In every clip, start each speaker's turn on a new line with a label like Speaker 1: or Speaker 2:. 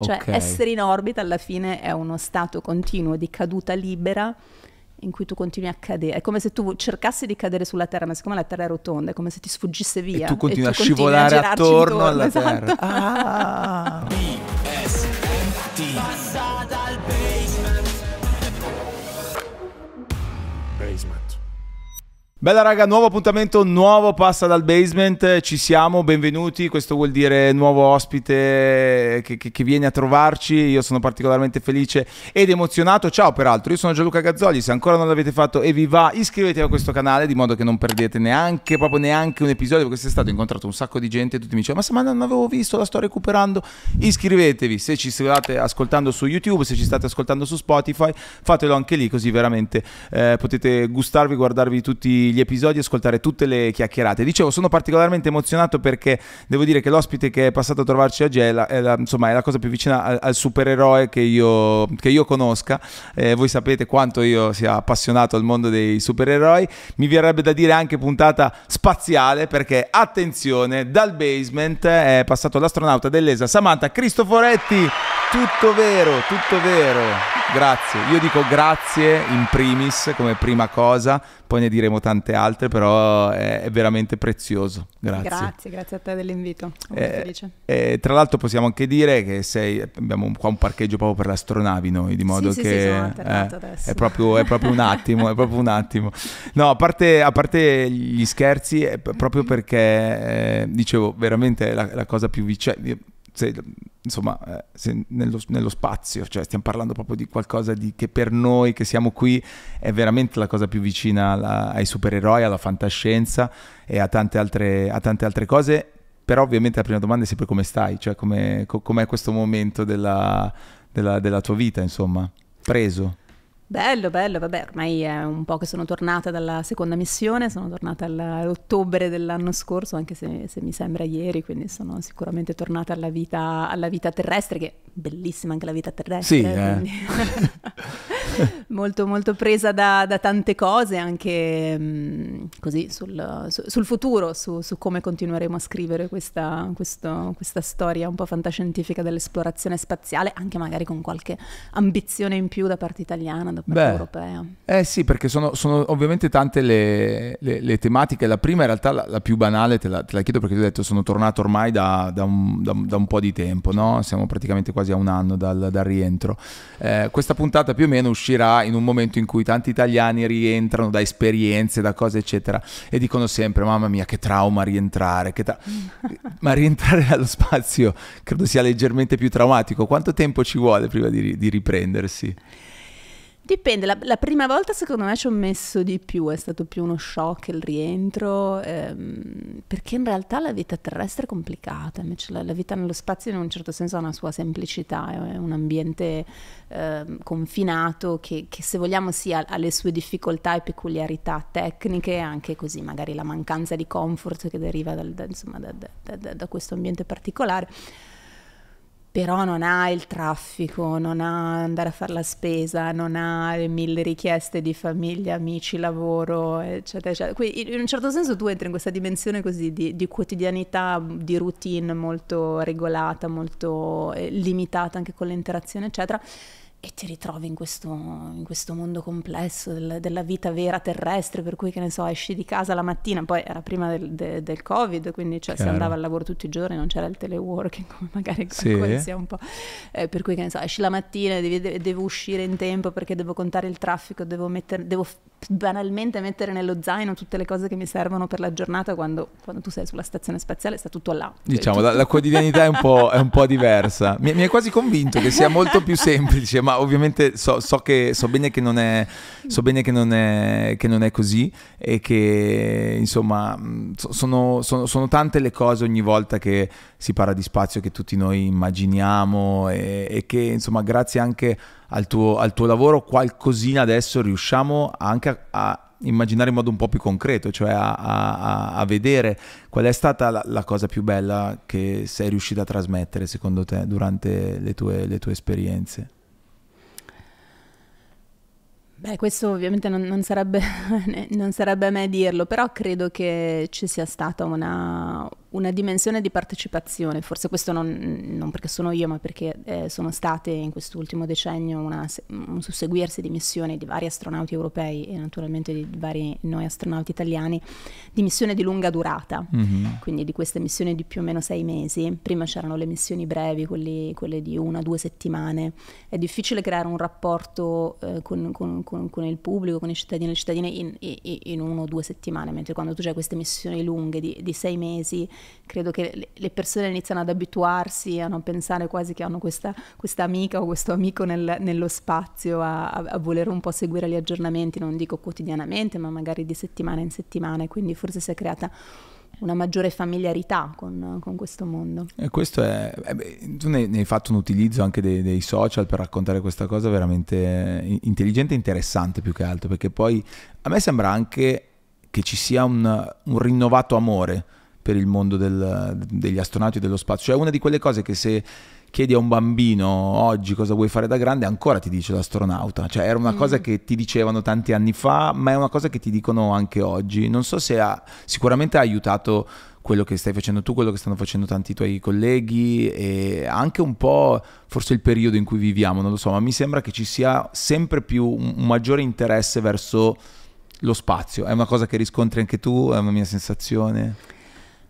Speaker 1: Cioè okay. essere
Speaker 2: in orbita alla fine è uno stato continuo di caduta libera in cui tu continui a cadere. È come se tu cercassi di cadere sulla Terra, ma siccome la Terra è rotonda, è come se ti sfuggisse
Speaker 1: via. E tu continui e tu a continui scivolare a attorno, attorno, alla esatto. Terra. Ah. Bella raga, nuovo appuntamento, nuovo passa dal basement, ci siamo, benvenuti, questo vuol dire nuovo ospite che, che, che, viene a trovarci, io sono particolarmente felice ed emozionato, ciao peraltro, io sono Gianluca Gazzoli, se ancora non l'avete fatto e vi va iscrivetevi a questo canale di modo che non perdete neanche, proprio neanche un episodio, perché se stato incontrato un sacco di gente e tutti mi dicono ma se ma non avevo visto, la sto recuperando, iscrivetevi, se ci state ascoltando su YouTube, se ci state ascoltando su Spotify, fatelo anche lì così veramente eh, potete gustarvi, guardarvi tutti gli episodi e ascoltare tutte le chiacchierate. Dicevo, sono particolarmente emozionato perché devo dire che l'ospite che è passato a trovarci oggi è la, è la, insomma, è la cosa più vicina al, al supereroe che io, che io conosca. Eh, voi sapete quanto io sia appassionato al mondo dei supereroi. Mi verrebbe da dire anche puntata spaziale perché, attenzione, dal basement è passato l'astronauta dell'ESA Samantha Cristoforetti. Tutto vero, tutto vero. Grazie. Io dico grazie in primis come prima cosa poi ne diremo tante altre, però è, è veramente prezioso. Grazie. Grazie,
Speaker 2: grazie a te dell'invito. Eh,
Speaker 1: eh, tra l'altro possiamo anche dire che sei, abbiamo qua un parcheggio proprio per le astronavi noi, di modo sì, che sì, sì, eh, è, proprio, è, proprio, un attimo, è proprio un attimo. No, a parte, a parte gli scherzi, proprio mm-hmm. perché eh, dicevo veramente la, la cosa più vicina se, insomma, eh, se nello, nello, spazio, cioè stiamo parlando proprio di qualcosa di, che per noi che siamo qui è veramente la cosa più vicina alla, ai supereroi, alla fantascienza e a tante altre, a tante altre cose però ovviamente la prima domanda è sempre come stai, cioè com'è, com'è questo momento della, della, della tua vita, insomma, preso.
Speaker 2: Bello, bello, vabbè, ormai è un po' che sono tornata dalla seconda missione, sono tornata all'ottobre dell'anno scorso, anche se, se mi sembra ieri, quindi sono sicuramente tornata alla vita, alla vita terrestre, che è bellissima anche la vita terrestre. Sì, eh. eh. molto, molto presa da, da tante cose, anche mh, mm, così sul, su, sul futuro, su, su, come continueremo a scrivere questa, questo, questa storia un po' fantascientifica dell'esplorazione spaziale, anche magari con qualche ambizione in più da parte italiana, da parte Beh, europea.
Speaker 1: Eh sì, perché sono, sono ovviamente tante le, le, le, tematiche. La prima in realtà la, la più banale, te la, te la, chiedo perché ti ho detto sono tornato ormai da, da, un, da, da un, po' di tempo, no? siamo praticamente quasi a un anno dal, dal rientro. Eh, questa puntata più o meno uscirà in un momento in cui tanti italiani rientrano da esperienze, da cose eccetera e dicono sempre mamma mia che trauma rientrare, che tra... ma rientrare dallo spazio credo sia leggermente più traumatico, quanto tempo ci vuole prima di, di riprendersi?
Speaker 2: Dipende, la, la, prima volta secondo me ci ho messo di più, è stato più uno shock il rientro, ehm, perché in realtà la vita terrestre è complicata, invece la, la, vita nello spazio in un certo senso ha una sua semplicità, è un ambiente ehm, confinato che, che, se vogliamo sì ha, ha, le sue difficoltà e peculiarità tecniche, anche così magari la mancanza di comfort che deriva dal, da, insomma, da, da, da questo ambiente particolare però non ha il traffico, non ha andare a fare la spesa, non ha le mille richieste di famiglia, amici, lavoro, eccetera, eccetera. Quindi in un certo senso tu entri in questa dimensione così di, di quotidianità, di routine molto regolata, molto eh, limitata anche con l'interazione, eccetera e ti ritrovi in questo, in questo mondo complesso del, della vita vera terrestre, per cui che ne so, esci di casa la mattina, poi era prima del, de, del Covid, quindi cioè, si andava al lavoro tutti i giorni, non c'era il teleworking, come magari sì. sia un po'. Eh, per cui che ne so, esci la mattina, devi, de, devo uscire in tempo perché devo contare il traffico, devo, metter, devo banalmente mettere nello zaino tutte le cose che mi servono per la giornata quando, quando tu sei sulla stazione spaziale, sta tutto là.
Speaker 1: Cioè, diciamo, tutto. La, la, quotidianità è un po', è un po diversa. Mi, mi è quasi convinto che sia molto più semplice ma ovviamente so, so, che, so bene, che non, è, so bene che, non è, che non è così e che insomma sono, sono, sono, tante le cose ogni volta che si parla di spazio che tutti noi immaginiamo e, e che insomma grazie anche al tuo, al tuo, lavoro qualcosina adesso riusciamo anche a, a immaginare in modo un po' più concreto, cioè a, a, a vedere qual è stata la, la, cosa più bella che sei riuscita a trasmettere secondo te durante le tue, le tue esperienze.
Speaker 2: Beh, questo ovviamente non, non, sarebbe, non sarebbe a me dirlo, però credo che ci sia stata una una dimensione di partecipazione, forse questo non, non perché sono io, ma perché eh, sono state in quest'ultimo decennio una, un susseguirsi di missioni di vari astronauti europei e naturalmente di vari noi astronauti italiani, di missioni di lunga durata, mm-hmm. quindi di queste missioni di più o meno sei mesi. Prima c'erano le missioni brevi, quelli, quelle di una o due settimane. È difficile creare un rapporto eh, con, con, con, con, il pubblico, con i cittadini e le cittadine in, in, in una o due settimane, mentre quando tu hai queste missioni lunghe di, di sei mesi, credo che le persone iniziano ad abituarsi a non pensare quasi che hanno questa, amica o questo amico nel, nello spazio, a, a, voler un po' seguire gli aggiornamenti, non dico quotidianamente, ma magari di settimana in settimana, e quindi forse si è creata una maggiore familiarità con, con questo mondo. E
Speaker 1: questo è, eh beh, tu ne, ne, hai fatto un utilizzo anche dei, dei, social per raccontare questa cosa veramente eh, intelligente e interessante più che altro, perché poi a me sembra anche che ci sia un, un rinnovato amore per il mondo del, degli astronauti e dello spazio. Cioè, una di quelle cose che se chiedi a un bambino oggi cosa vuoi fare da grande, ancora ti dice l'astronauta. Cioè, era una mm. cosa che ti dicevano tanti anni fa, ma è una cosa che ti dicono anche oggi. Non so se ha, sicuramente ha aiutato quello che stai facendo tu, quello che stanno facendo tanti tuoi colleghi e anche un po' forse il periodo in cui viviamo, non lo so, ma mi sembra che ci sia sempre più un, un maggiore interesse verso lo spazio. È una cosa che riscontri anche tu, è una mia sensazione.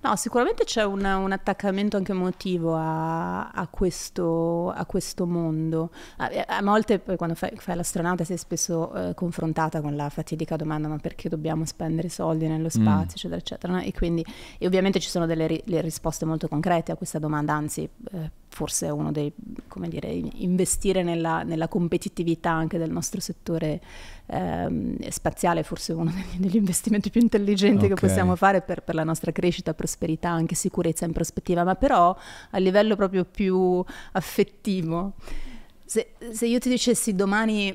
Speaker 2: No, sicuramente c'è un, un attaccamento anche emotivo a, a, questo, a questo, mondo. A, a volte poi quando fai, fai l'astronauta sei spesso eh, confrontata con la fatidica domanda ma perché dobbiamo spendere soldi nello mm. spazio, mm. eccetera, eccetera. No? E, quindi, e ovviamente ci sono delle ri, risposte molto concrete a questa domanda, anzi... Eh, forse uno dei, come dire, investire nella, nella competitività anche del nostro settore ehm, spaziale, forse uno degli, degli investimenti più intelligenti okay. che possiamo fare per, per, la nostra crescita, prosperità, anche sicurezza in prospettiva, ma però a livello proprio più affettivo. se, se io ti dicessi domani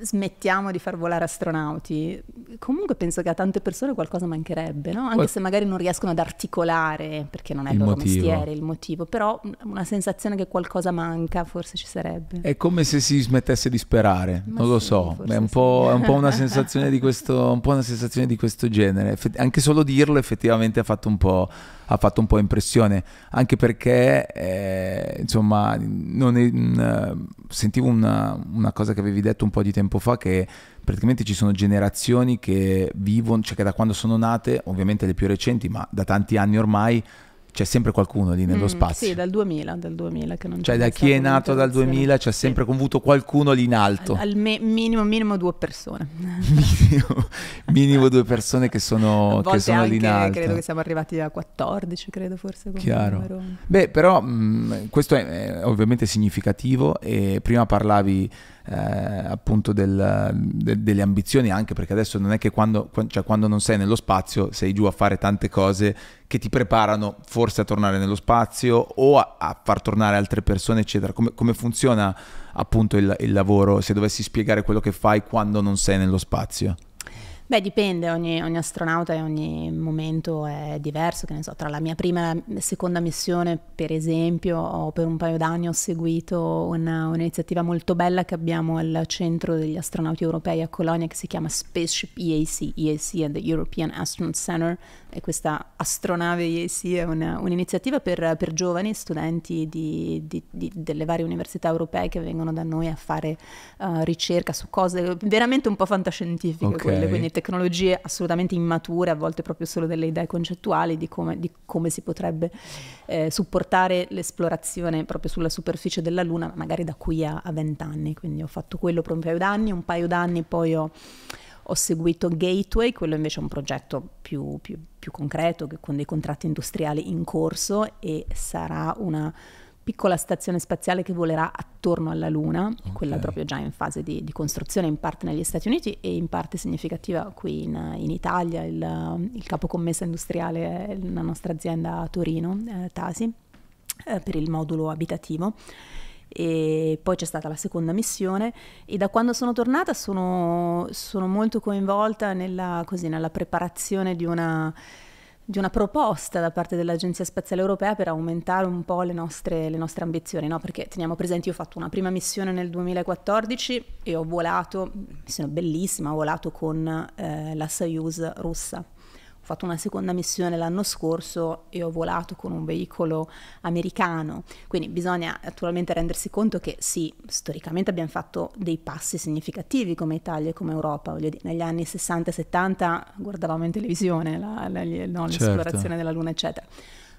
Speaker 2: smettiamo di far volare astronauti, comunque penso che a tante persone qualcosa mancherebbe, no? anche Qual- se magari non riescono ad articolare, perché non è il, loro motivo. mestiere, il motivo, però una sensazione che qualcosa manca forse ci sarebbe.
Speaker 1: È come se si smettesse di sperare, Ma non sì, lo so, è un, sì. è, un questo, un, po', una sensazione di questo, genere, Effetti- anche solo dirlo effettivamente ha fatto un po' ha fatto un po' impressione, anche perché eh, insomma è, mm, sentivo una, una, cosa che avevi detto un po' di tempo fa che praticamente ci sono generazioni che vivono, cioè che da quando sono nate, ovviamente le più recenti, ma da tanti anni ormai, c'è sempre qualcuno lì nello mm, spazio. Sì,
Speaker 2: dal 2000, dal 2000 che non Cioè da chi è nato dal 2000
Speaker 1: c'è sempre sì. avuto qualcuno lì in alto. Al,
Speaker 2: al me, minimo, minimo due persone.
Speaker 1: minimo, minimo due persone che sono, che sono anche, lì in alto. Credo che
Speaker 2: siamo arrivati a 14, credo forse. Chiaro.
Speaker 1: Beh, però mh, mm, questo è, è ovviamente significativo e prima parlavi eh, appunto del, de, delle ambizioni, anche perché adesso non è che quando, cioè quando non sei nello spazio sei giù a fare tante cose che ti preparano forse a tornare nello spazio o a, a far tornare altre persone, eccetera. Come, come funziona appunto il, il lavoro, se dovessi spiegare quello che fai quando non sei nello spazio?
Speaker 2: Beh, dipende, ogni, ogni, astronauta e ogni momento è diverso, che ne so, tra la mia prima e la seconda missione, per esempio, ho, per un paio d'anni ho seguito una, un'iniziativa molto bella che abbiamo al centro degli astronauti europei a Colonia che si chiama Spaceship EAC, EAC and the European Astronaut Center, e questa astronave IAC è una, un'iniziativa per, per, giovani studenti di, di, di, delle varie università europee che vengono da noi a fare uh, ricerca su cose veramente un po' fantascientifiche okay. quelle, quindi tecnologie assolutamente immature, a volte proprio solo delle idee concettuali di come, di come si potrebbe eh, supportare l'esplorazione proprio sulla superficie della Luna, magari da qui a, a 20 anni, quindi ho fatto quello per un paio d'anni, un paio d'anni poi ho ho seguito Gateway, quello invece è un progetto più, più, più concreto, con dei contratti industriali in corso e sarà una piccola stazione spaziale che volerà attorno alla Luna, okay. quella proprio già in fase di, di, costruzione in parte negli Stati Uniti e in parte significativa qui in, in Italia. Il, il capocommessa industriale è la nostra azienda a Torino, eh, Tasi, eh, per il modulo abitativo e poi c'è stata la seconda missione e da quando sono tornata sono, sono molto coinvolta nella, così, nella preparazione di una, di una, proposta da parte dell'Agenzia Spaziale Europea per aumentare un po' le nostre, le nostre ambizioni, no? perché teniamo presente, io ho fatto una prima missione nel 2014 e ho volato, missione bellissima, ho volato con eh, la Soyuz russa ho fatto una seconda missione l'anno scorso e ho volato con un veicolo americano. Quindi bisogna naturalmente rendersi conto che sì, storicamente abbiamo fatto dei passi significativi come Italia e come Europa. Voglio dire, negli anni 60 e 70 guardavamo in televisione la, la, no, certo. l'esplorazione certo. della Luna, eccetera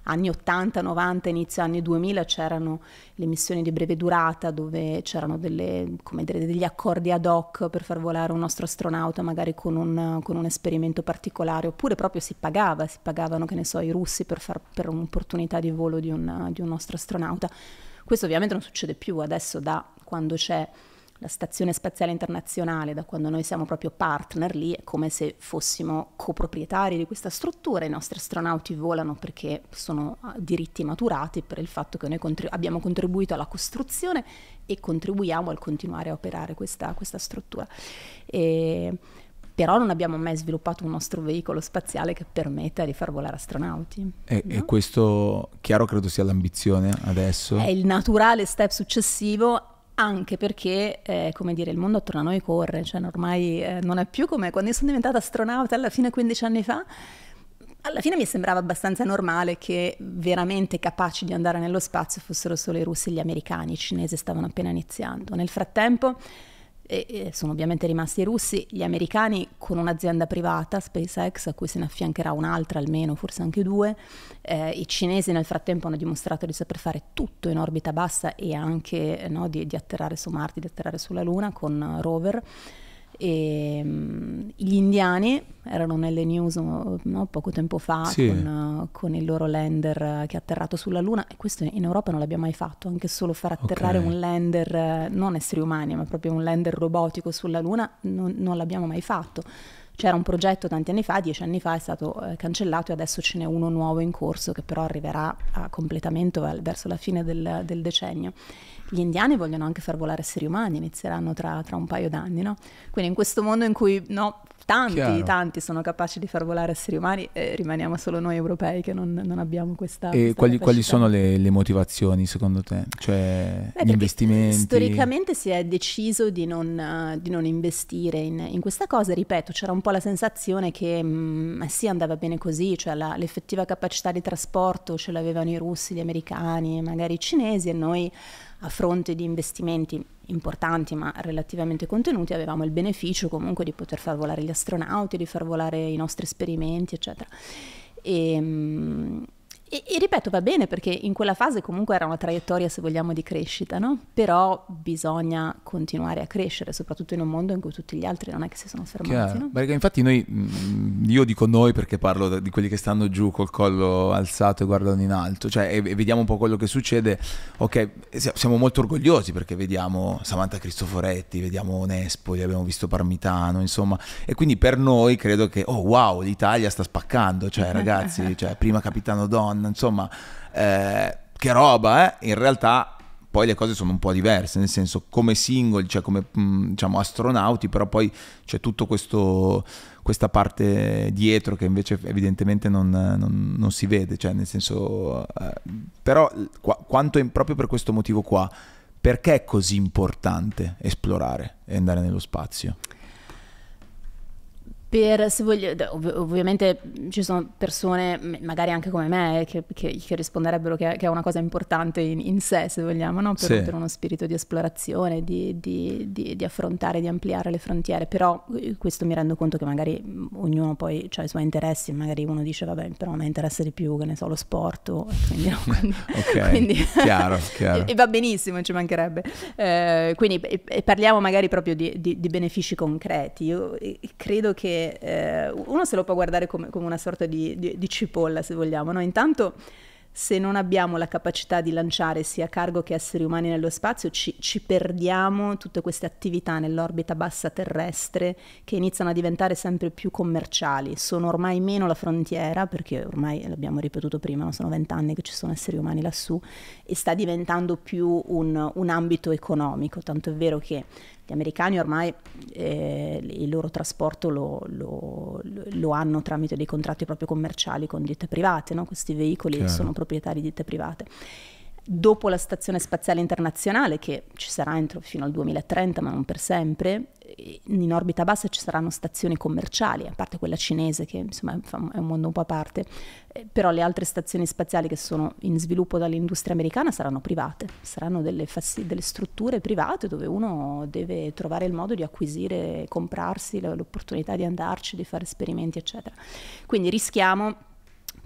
Speaker 2: anni 80, 90, inizio anni 2000 c'erano le missioni di breve durata dove c'erano delle, dire, degli accordi ad hoc per far volare un nostro astronauta magari con un, con un, esperimento particolare oppure proprio si pagava, si pagavano che ne so i russi per, far, per un'opportunità di volo di un, di un nostro astronauta. Questo ovviamente non succede più adesso da quando c'è la Stazione Spaziale Internazionale, da quando noi siamo proprio partner lì, è come se fossimo coproprietari di questa struttura, i nostri astronauti volano perché sono ah, diritti maturati per il fatto che noi contribu abbiamo contribuito alla costruzione e contribuiamo al continuare a operare questa, questa struttura. E però non abbiamo mai sviluppato un nostro veicolo spaziale che permetta di far volare astronauti.
Speaker 1: E, no? e questo, chiaro, credo sia l'ambizione adesso? È il
Speaker 2: naturale step successivo anche perché, eh, come dire, il mondo attorno a noi corre, cioè ormai eh, non è più come quando io sono diventata astronauta alla fine 15 anni fa. Alla fine mi sembrava abbastanza normale che veramente capaci di andare nello spazio fossero solo i russi e gli americani, i cinesi stavano appena iniziando. Nel frattempo e sono ovviamente rimasti i russi, gli americani con un'azienda privata, SpaceX, a cui se ne affiancherà un'altra almeno, forse anche due, eh, i cinesi nel frattempo hanno dimostrato di saper fare tutto in orbita bassa e anche eh, no, di, di atterrare su Marte, di atterrare sulla Luna con eh, rover. E, mm, gli indiani erano nelle news oh, no, poco tempo fa sì. con, eh, con, il loro lander eh, che ha atterrato sulla Luna e questo in Europa non l'abbiamo mai fatto, anche solo far atterrare okay. un lander, eh, non esseri umani, ma proprio un lander robotico sulla Luna non, non l'abbiamo mai fatto. C'era un progetto tanti anni fa, dieci anni fa è stato cancellato e adesso ce n'è uno nuovo in corso che però arriverà a completamento verso la fine del, del decennio gli indiani vogliono anche far volare esseri umani, inizieranno tra, tra un paio d'anni, no? Quindi in questo mondo in cui no, tanti, Chiaro. tanti sono capaci di far volare esseri umani, eh, rimaniamo solo noi europei che non, non abbiamo questa. E questa quali, quali, sono
Speaker 1: le, le, motivazioni secondo te? Cioè Beh, gli investimenti? Storicamente
Speaker 2: si è deciso di non, uh, di non investire in, in, questa cosa, ripeto, c'era un po' la sensazione che mh, mm, sì, andava bene così, cioè la, l'effettiva capacità di trasporto ce l'avevano i russi, gli americani, magari i cinesi e noi a fronte di investimenti importanti ma relativamente contenuti, avevamo il beneficio comunque di poter far volare gli astronauti, di far volare i nostri esperimenti, eccetera. E, ehm, e, e, ripeto, va bene perché in quella fase comunque era una traiettoria, se vogliamo, di crescita, no? Però bisogna continuare a crescere, soprattutto in un mondo in cui tutti gli altri non è che si sono fermati. No?
Speaker 1: Perché infatti noi, mm, io dico noi perché parlo di quelli che stanno giù col collo alzato e guardano in alto, cioè e vediamo un po' quello che succede. Ok, siamo molto orgogliosi perché vediamo Samantha Cristoforetti, vediamo Nespoli, abbiamo visto Parmitano, insomma. E quindi per noi credo che, oh wow, l'Italia sta spaccando, cioè ragazzi, cioè, prima capitano donna Batman, insomma, eh, che roba, eh? In realtà poi le cose sono un po' diverse, nel senso come singoli, cioè come mm, diciamo, astronauti, però poi c'è tutto questo questa parte dietro che invece evidentemente non, non, non si vede, cioè nel senso... Eh, però qua, quanto in, proprio per questo motivo qua, perché è così importante esplorare e andare nello spazio?
Speaker 2: Per, se voglio, ov- ovviamente ci sono persone, magari anche come me, eh, che, che, che risponderebbero che, che, è una cosa importante in, in sé, se vogliamo, no? per, sì. per, uno spirito di esplorazione, di, di, di, di, affrontare, di ampliare le frontiere. Però eh, questo mi rendo conto che magari mm, ognuno poi ha i suoi interessi, magari uno dice, vabbè, però mi interessa di più, che ne so, lo sport. Quindi, no, quindi, quindi, chiaro, chiaro. e, e, va benissimo, ci mancherebbe. Eh, quindi e, e parliamo magari proprio di, benefici concreti. Io credo che eh, uno se lo può guardare come, come una sorta di, di, di, cipolla, se vogliamo. No? Intanto, se non abbiamo la capacità di lanciare sia cargo che esseri umani nello spazio, ci, ci perdiamo tutte queste attività nell'orbita bassa terrestre che iniziano a diventare sempre più commerciali. Sono ormai meno la frontiera, perché ormai l'abbiamo ripetuto prima, non sono vent'anni che ci sono esseri umani lassù, e sta diventando più un, un ambito economico. Tanto è vero che gli americani ormai eh, il loro trasporto lo, lo, lo, hanno tramite dei contratti proprio commerciali con ditte private, no? questi veicoli Chiaro. sono proprietari di ditte private dopo la Stazione Spaziale Internazionale, che ci sarà entro fino al 2030, ma non per sempre, eh, in orbita bassa ci saranno stazioni commerciali, a parte quella cinese che insomma è un mondo un po' a parte, eh, però le altre stazioni spaziali che sono in sviluppo dall'industria americana saranno private, saranno delle, delle strutture private dove uno deve trovare il modo di acquisire, comprarsi l'opportunità di andarci, di fare esperimenti, eccetera. Quindi rischiamo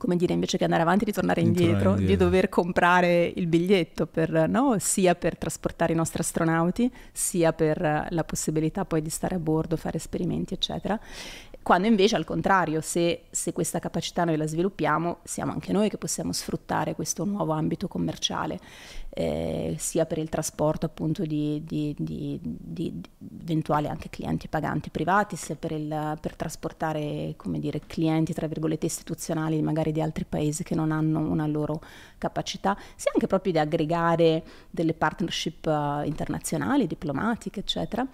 Speaker 2: come dire, invece che andare avanti, di tornare indietro, indietro, di dover comprare il biglietto per, no? sia per trasportare i nostri astronauti, sia per eh, la possibilità poi di stare a bordo, fare esperimenti, eccetera quando invece al contrario, se, se, questa capacità noi la sviluppiamo, siamo anche noi che possiamo sfruttare questo nuovo ambito commerciale, eh, sia per il trasporto appunto di, di, di, di eventuali anche clienti paganti privati, sia per, il, per trasportare dire, clienti tra virgolette istituzionali magari di altri paesi che non hanno una loro capacità, sia anche proprio di aggregare delle partnership uh, internazionali, diplomatiche, eccetera.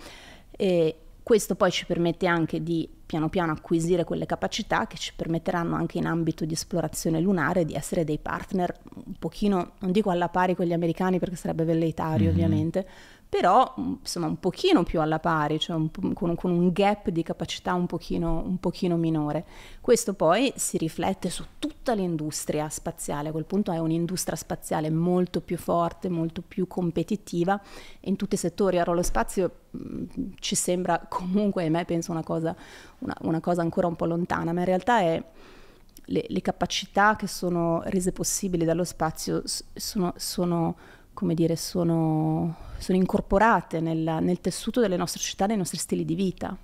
Speaker 2: E, questo poi ci permette anche di piano piano acquisire quelle capacità che ci permetteranno anche in ambito di esplorazione lunare di essere dei partner un pochino, non dico alla pari con gli americani perché sarebbe velleitario mm-hmm. ovviamente, però mm, insomma un pochino più alla pari, cioè un, con, con, un gap di capacità un pochino, un pochino minore. Questo poi si riflette su tutta l'industria spaziale, a quel punto è un'industria spaziale molto più forte, molto più competitiva in tutti i settori. Allora lo spazio mm, ci sembra comunque, a me penso una cosa, una, una cosa ancora un po' lontana, ma in realtà è... Le, le, capacità che sono rese possibili dallo spazio sono, sono come dire, sono, sono incorporate nella, nel tessuto delle nostre città, dei nostri stili di vita,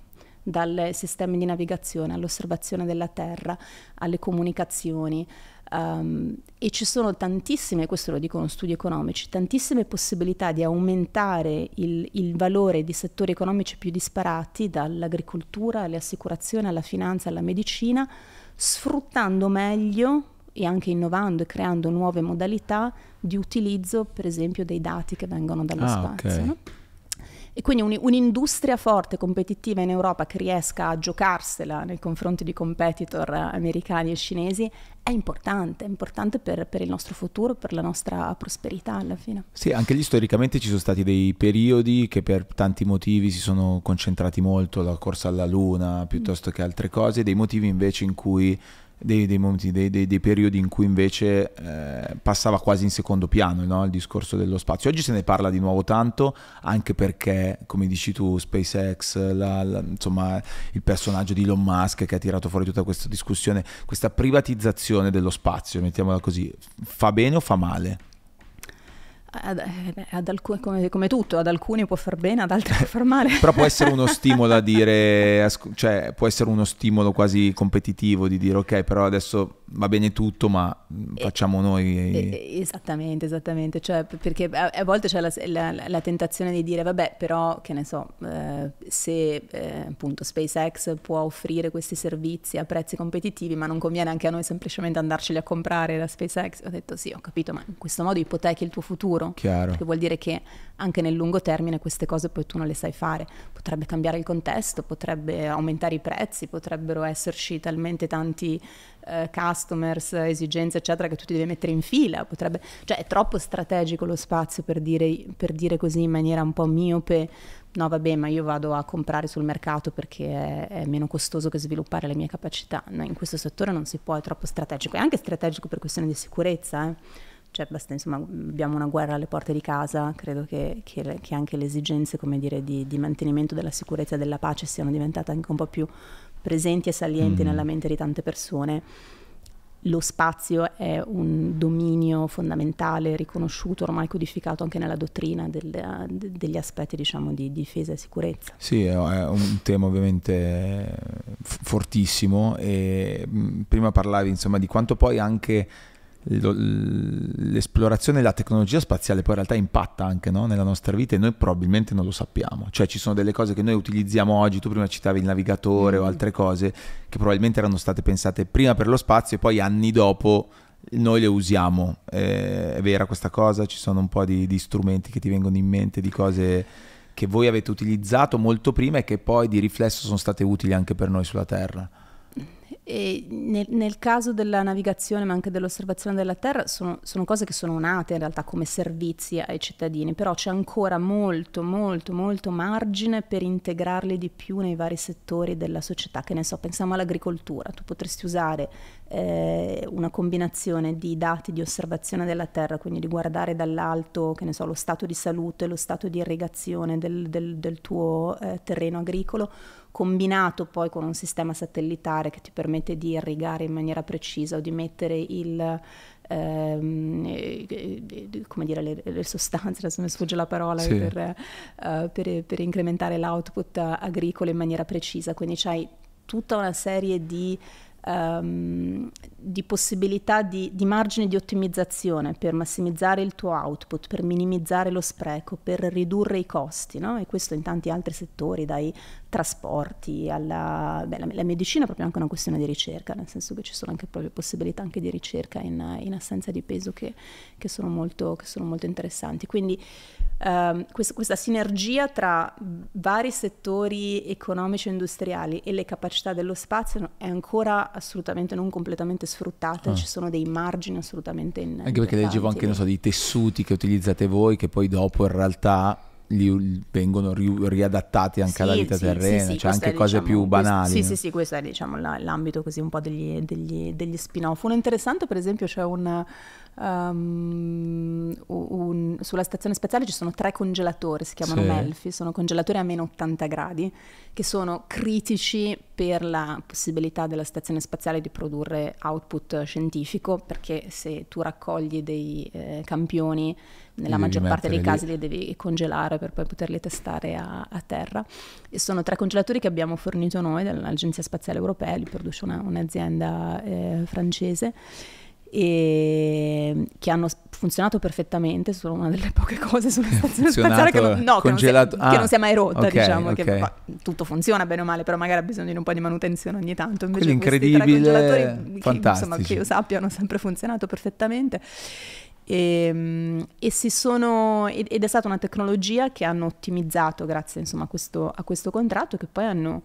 Speaker 2: dai sistemi di navigazione all'osservazione della terra, alle comunicazioni. Um, e ci sono tantissime, questo lo dicono studi economici, tantissime possibilità di aumentare il, il valore di settori economici più disparati, dall'agricoltura alle assicurazioni, alla finanza, alla medicina, sfruttando meglio e anche innovando e creando nuove modalità di utilizzo, per esempio, dei dati che vengono dallo ah, spazio. Okay. No? E quindi un, un'industria forte, e competitiva in Europa che riesca a giocarsela nei confronti di competitor americani e cinesi è importante, è importante per, per, il nostro futuro, per la nostra prosperità alla fine.
Speaker 1: Sì, anche lì storicamente ci sono stati dei periodi che per tanti motivi si sono concentrati molto, la corsa alla luna piuttosto che altre cose, dei motivi invece in cui dei, dei momenti, dei, dei, dei, periodi in cui invece eh, passava quasi in secondo piano no? il discorso dello spazio. Oggi se ne parla di nuovo tanto, anche perché, come dici tu, SpaceX, la, la, insomma, il personaggio di Elon Musk che ha tirato fuori tutta questa discussione, questa privatizzazione dello spazio, mettiamola così, fa bene o fa male?
Speaker 2: Ad, eh, ad alcun, come, come, tutto, ad alcuni può far bene, ad altri può far male. Però può essere
Speaker 1: uno stimolo a dire, cioè può essere uno stimolo quasi competitivo di dire ok, però adesso va bene tutto, ma facciamo noi.
Speaker 2: Esattamente, esattamente. Cioè, perché a volte c'è la, la, la, tentazione di dire, vabbè, però che ne so, eh, se eh, appunto SpaceX può offrire questi servizi a prezzi competitivi, ma non conviene anche a noi semplicemente andarceli a comprare da SpaceX. Ho detto sì, ho capito, ma in questo modo ipotechi il tuo futuro. Chiaro. Che vuol dire che anche nel lungo termine queste cose poi tu non le sai fare. Potrebbe cambiare il contesto, potrebbe aumentare i prezzi, potrebbero esserci talmente tanti eh, customers, esigenze, eccetera, che tu ti devi mettere in fila. Potrebbe, cioè, è troppo strategico lo spazio per dire, per dire così in maniera un po' miope. No, vabbè, ma io vado a comprare sul mercato perché è, è meno costoso che sviluppare le mie capacità. No, in questo settore non si può, è troppo strategico. È anche strategico per questioni di sicurezza. Eh cioè basta, insomma, abbiamo una guerra alle porte di casa, credo che, che, che anche le esigenze dire, di, di, mantenimento della sicurezza e della pace siano diventate anche un po' più presenti e salienti mm. nella mente di tante persone. Lo spazio è un dominio fondamentale, riconosciuto, ormai codificato anche nella dottrina del, degli aspetti diciamo, di difesa e sicurezza.
Speaker 1: Sì, è un tema ovviamente eh, fortissimo e mm, prima parlavi insomma, di quanto poi anche l'esplorazione della tecnologia spaziale poi in realtà impatta anche no? nella nostra vita e noi probabilmente non lo sappiamo. Cioè ci sono delle cose che noi utilizziamo oggi, tu prima citavi il navigatore mm. o altre cose che probabilmente erano state pensate prima per lo spazio e poi anni dopo noi le usiamo. Eh, è vera questa cosa? Ci sono un po' di, di strumenti che ti vengono in mente, di cose che voi avete utilizzato molto prima e che poi di riflesso sono state utili anche per noi sulla Terra?
Speaker 2: Nel, nel, caso della navigazione ma anche dell'osservazione della Terra sono, sono, cose che sono nate in realtà come servizi ai cittadini, però c'è ancora molto, molto, molto margine per integrarli di più nei vari settori della società, che ne so, pensiamo all'agricoltura, tu potresti usare eh, una combinazione di dati di osservazione della Terra, quindi di guardare dall'alto, che ne so, lo stato di salute, lo stato di irrigazione del, del, del tuo eh, terreno agricolo, combinato poi con un sistema satellitare che ti permette di irrigare in maniera precisa o di mettere il, ehm, eh, eh, come dire, le, le, sostanze, adesso mi sfugge la parola, sì. per, eh, per, per incrementare l'output agricolo in maniera precisa. Quindi c'hai tutta una serie di ehm, di possibilità di, di, margine di ottimizzazione per massimizzare il tuo output, per minimizzare lo spreco, per ridurre i costi, no? e questo in tanti altri settori, dai trasporti, alla beh, la, la, medicina è proprio anche una questione di ricerca, nel senso che ci sono anche proprio possibilità anche di ricerca in, in assenza di peso che, che, sono, molto, che sono molto interessanti. Quindi ehm, questa, questa sinergia tra vari settori economici e industriali e le capacità dello spazio è ancora assolutamente non completamente sfruttata, ah. ci sono dei margini assolutamente in... Anche perché leggevo anche so,
Speaker 1: dei tessuti che utilizzate voi che poi dopo in realtà li vengono ri- riadattati anche sì, alla vita sì, terrena, sì, cioè anche è, cose diciamo, più banali. Questo, sì,
Speaker 2: sì, sì, questo è diciamo, la, l'ambito così un po' degli, degli, degli spin-off. Uno interessante, per esempio, c'è un, um, un, sulla stazione spaziale ci sono tre congelatori, si chiamano Melfi, sono congelatori a meno 80 gradi, che sono critici per la possibilità della stazione spaziale di produrre output scientifico, perché se tu raccogli dei eh, campioni nella maggior parte dei casi le devi congelare per poi poterle testare a, a, terra. E sono tre congelatori che abbiamo fornito noi dall'Agenzia Spaziale Europea, li produce una, un'azienda eh, francese e mm, che hanno funzionato perfettamente, sono una delle poche cose sulla stazione spaziale che non, no, che non, si, ah, che non si è mai rotta, okay, diciamo, okay. che tutto funziona bene o male, però magari ha bisogno di un po' di manutenzione ogni tanto, invece Quello incredibile, che, insomma, che io sappia hanno sempre funzionato perfettamente Ehm, e, e sono, ed è stata una tecnologia che hanno ottimizzato grazie insomma, a, questo, a questo contratto che poi hanno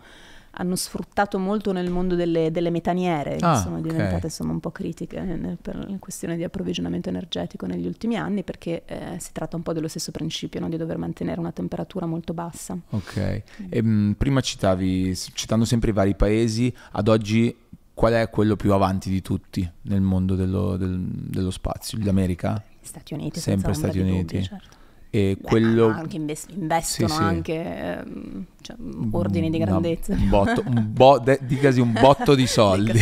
Speaker 2: hanno sfruttato molto nel mondo delle, delle metaniere, ah, che sono okay. diventate insomma, un po' critiche eh, per la questione di approvvigionamento energetico negli ultimi anni, perché eh, si tratta un po' dello stesso principio, no? di dover mantenere una temperatura molto bassa.
Speaker 1: Ok, e, ehm, mh, prima citavi, citando sempre i vari paesi, ad oggi qual è quello più avanti di tutti nel mondo dello, del, dello spazio? L'America? Gli Stati Uniti, sempre Stati Uniti. Dubbio, certo. E Beh, quello... anche invest- investono sì, sì. anche
Speaker 2: ehm, cioè, ordini di grandezza. un botto, un
Speaker 1: bo- de- dicasi un botto di soldi.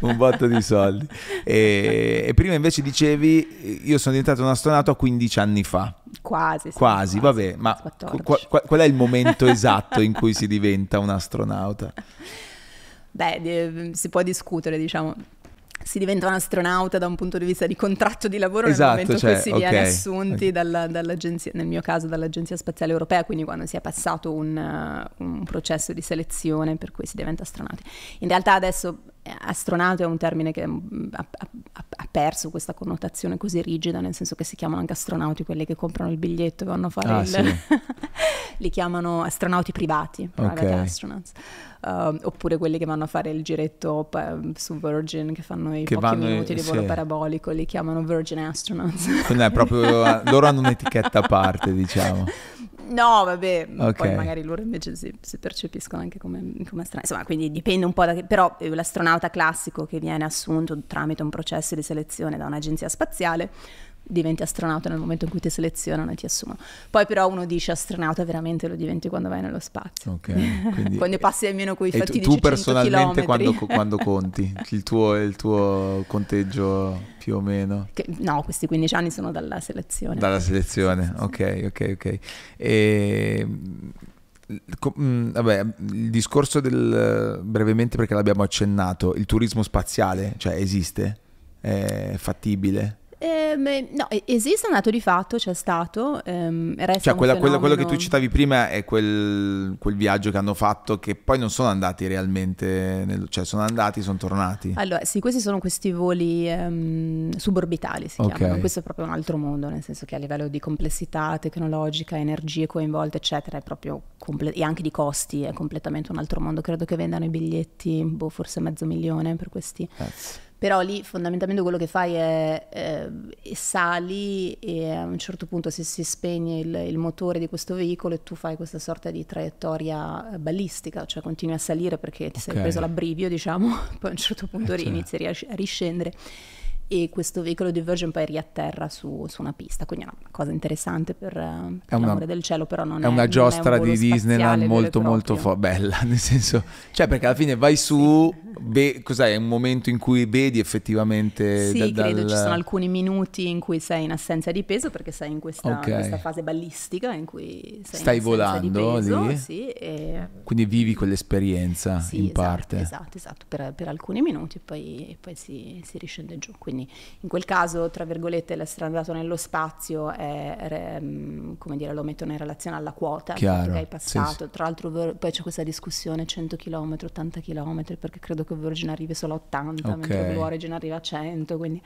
Speaker 1: un botto di soldi. E, e prima invece dicevi, io sono diventato un astronauta 15 anni fa.
Speaker 2: Quasi. Quasi, quasi
Speaker 1: vabbè, ma qu- qu- qual è il momento esatto in cui si diventa un astronauta?
Speaker 2: beh, ehm, si può discutere, diciamo. Si diventa un astronauta da un punto di vista di contratto di lavoro esatto, nel momento cioè, che si okay. viene assunti okay. dalla, dall'agenzia, nel mio caso dall'Agenzia Spaziale Europea, quindi quando si è passato un, eh, un processo di selezione per cui si diventa astronauti. In realtà adesso Astronato è un termine che mm, ha, ha, ha, perso questa connotazione così rigida, nel senso che si chiamano anche astronauti quelli che comprano il biglietto e vanno a fare ah, il... Sì. li chiamano astronauti privati, private okay. astronauts, uh, oppure quelli che vanno a fare il giretto su Virgin, che fanno i che pochi minuti di volo sì. parabolico, li chiamano Virgin Astronauts.
Speaker 1: Quindi è proprio, loro hanno un'etichetta a parte, diciamo.
Speaker 2: No, vabbè, okay. poi magari loro invece si, si percepiscono anche come, come astronauti. Insomma, quindi dipende un po' da che... Però eh, l'astronauta classico che viene assunto tramite un processo di selezione da un'agenzia spaziale diventi astronauta nel momento in cui ti selezionano e ti assumono. Poi però uno dice astronauta veramente lo diventi quando vai nello spazio. Okay, quindi... quando passi almeno quei fatti E tu personalmente quando, quando,
Speaker 1: conti? Il tuo, il tuo, conteggio più o meno?
Speaker 2: Che, no, questi 15 anni sono dalla selezione.
Speaker 1: Dalla selezione, ok, ok, ok. E... Ehm, mm, vabbè, il discorso del brevemente perché l'abbiamo accennato, il turismo spaziale, cioè esiste? È fattibile?
Speaker 2: Ehm, no, esiste un atto di fatto, c'è stato. Ehm, cioè, quella, fenomeno... quello che tu citavi
Speaker 1: prima è quel, quel, viaggio che hanno fatto che poi non sono andati realmente, nel, cioè sono andati, sono tornati.
Speaker 2: Allora, sì, questi sono questi voli ehm, suborbitali, si okay. chiamano. Questo è proprio un altro mondo, nel senso che a livello di complessità tecnologica, energie coinvolte, eccetera, è proprio comple- e anche di costi è completamente un altro mondo. Credo che vendano i biglietti, boh, forse mezzo milione per questi. That's però lì fondamentalmente quello che fai è eh, sali e a un certo punto se si spegne il, il, motore di questo veicolo e tu fai questa sorta di traiettoria eh, ballistica, cioè continui a salire perché ti okay. sei preso l'abbrivio diciamo, poi a un certo punto eh, certo. inizi a, ris- a riscendere e questo veicolo di Virgin poi riatterra su, su una pista, quindi è una cosa interessante per, eh, per l'amore del cielo, però non è, è una giostra è un di Disneyland molto molto fo-
Speaker 1: bella, nel senso, cioè perché alla fine vai su, sì. cos'è, un momento in cui vedi effettivamente... Sì, da, credo ci sono
Speaker 2: alcuni minuti in cui sei in assenza di peso perché sei in questa, okay. questa fase ballistica in cui sei stai volando peso, lì. Sì, e...
Speaker 1: Quindi vivi quell'esperienza sì, in esatto, parte.
Speaker 2: Esatto, esatto, per, per alcuni minuti e poi, e poi si, si, riscende giù. Quindi quindi in quel caso, tra virgolette, l'essere andato nello spazio è, mm, come dire, lo mettono in relazione alla quota Chiaro, che hai passato. Sì, tra l'altro poi c'è questa discussione 100 km, 80 km, perché credo che Virgin arrivi solo a 80, okay. mentre Origin arriva a 100, quindi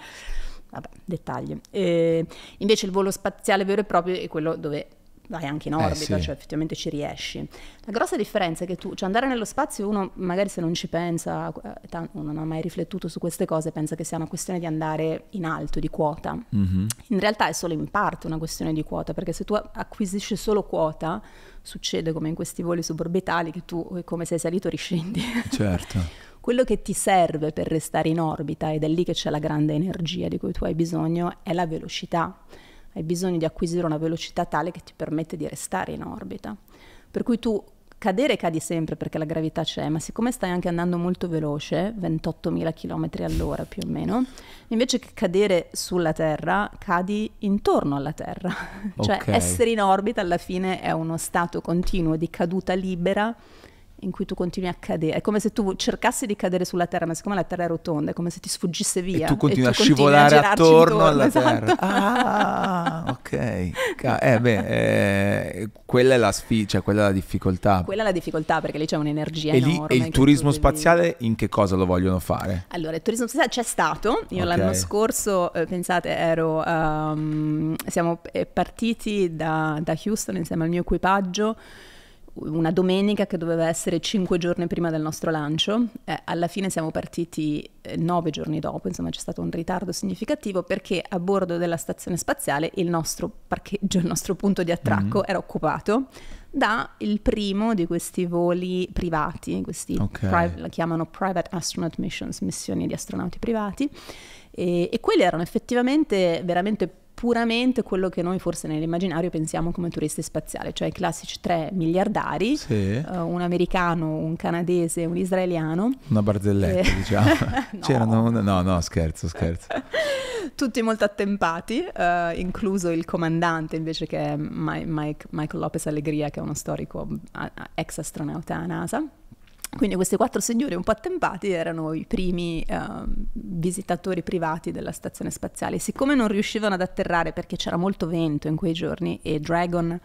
Speaker 2: vabbè, dettagli. E invece il volo spaziale vero e proprio è quello dove vai anche in eh, orbita, eh sì. cioè effettivamente ci riesci. La grossa differenza è che tu, cioè andare nello spazio, uno magari se non ci pensa, eh, uno non ha mai riflettuto su queste cose, pensa che sia una questione di andare in alto, di quota. Mm-hmm. In realtà è solo in parte una questione di quota, perché se tu acquisisci solo quota, succede come in questi voli suborbitali che tu, eh, come sei salito, riscendi.
Speaker 1: Certo.
Speaker 2: Quello che ti serve per restare in orbita, ed è lì che c'è la grande energia di cui tu hai bisogno, è la velocità hai bisogno di acquisire una velocità tale che ti permette di restare in orbita. Per cui tu cadere cadi sempre perché la gravità c'è, ma siccome stai anche andando molto veloce, 28.000 km all'ora più o meno, invece che cadere sulla Terra, cadi intorno alla Terra. Cioè, okay. cioè essere in orbita alla fine è uno stato continuo di caduta libera in cui tu continui a cadere. È come se tu cercassi di cadere sulla terra, ma siccome la terra è rotonda, è come se ti sfuggisse via. E tu continui e tu a scivolare continui a attorno, intorno, alla esatto. terra. Ah,
Speaker 1: ok. Eh, beh, eh, quella è la sfida, cioè quella è la difficoltà.
Speaker 2: Quella è la difficoltà perché lì c'è un'energia e lì, e il turismo spaziale
Speaker 1: in che cosa lo vogliono fare?
Speaker 2: Allora, il turismo spaziale c'è stato. Io okay. l'anno scorso, eh, pensate, ero... Um, siamo eh, partiti da, da Houston insieme al mio equipaggio una domenica che doveva essere cinque giorni prima del nostro lancio, eh, alla fine siamo partiti eh, nove giorni dopo, insomma c'è stato un ritardo significativo perché a bordo della stazione spaziale il nostro parcheggio, il nostro punto di attracco mm-hmm. era occupato da il primo di questi voli privati, questi okay. pri- la chiamano private astronaut missions, missioni di astronauti privati e, e quelli erano effettivamente veramente puramente quello che noi forse nell'immaginario pensiamo come turisti spaziali, cioè i classici tre miliardari, sì. uh, un americano, un canadese, un israeliano.
Speaker 1: Una barzelletta, e... Eh. diciamo. no. C'erano No, no, scherzo, scherzo.
Speaker 2: Tutti molto attempati, uh, incluso il comandante invece che è Mike, Michael Lopez Allegria, che è uno storico ex astronauta a NASA. Quindi questi quattro signori un po' attempati erano i primi uh, visitatori privati della stazione spaziale. Siccome non riuscivano ad atterrare perché c'era molto vento in quei giorni e Dragon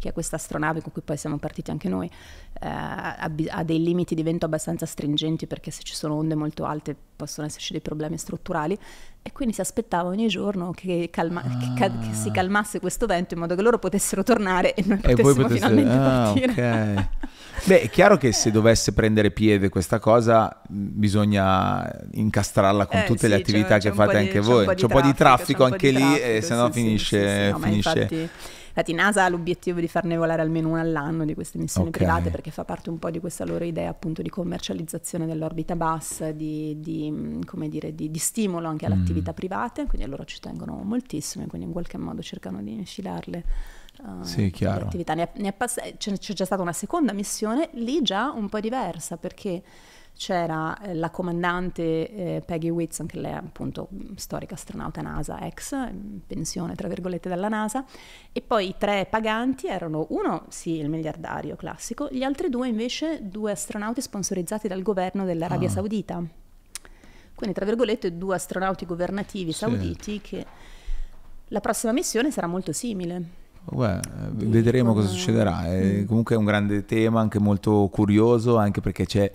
Speaker 2: che è questa astronave con cui poi siamo partiti anche noi, eh, ha, dei limiti di vento abbastanza stringenti perché se ci sono onde molto alte possono esserci dei problemi strutturali e quindi si aspettava ogni giorno che, calma, ah. che, ca che si ah. calmasse questo vento in modo che loro potessero tornare e noi e potessimo potesse... finalmente ah, partire. Okay.
Speaker 1: Beh, è chiaro che se eh. dovesse prendere piede questa cosa mm, bisogna incastrarla con eh, tutte sì, le attività che fate di, anche voi. C'è un, po' di traffico, anche lì, e se no finisce. Sì, sì, no, finisce
Speaker 2: la TINASA ha l'obiettivo di farne volare almeno una all'anno di queste missioni okay. private perché fa parte un po' di questa loro idea appunto di commercializzazione dell'orbita bassa, di, di, dire, di, di stimolo anche alle mm. attività private, quindi loro ci tengono moltissimo e quindi in qualche modo cercano di infilarle uh, sì, chiaro. attività. Ne è, ne è pass- c'è, c'è già stata una seconda missione, lì già un po' diversa perché c'era eh, la comandante eh, Peggy Whitson, che lei è appunto mm, storica astronauta NASA, ex, mm, pensione tra virgolette dalla NASA, e poi i tre paganti erano uno, sì, il miliardario classico, gli altri due invece due astronauti sponsorizzati dal governo dell'Arabia ah. Saudita. Quindi tra virgolette due astronauti governativi sì. sauditi che... La prossima missione sarà molto simile,
Speaker 1: Beh, vedremo cosa succederà. È mm. comunque è un grande tema, anche molto curioso, anche perché c'è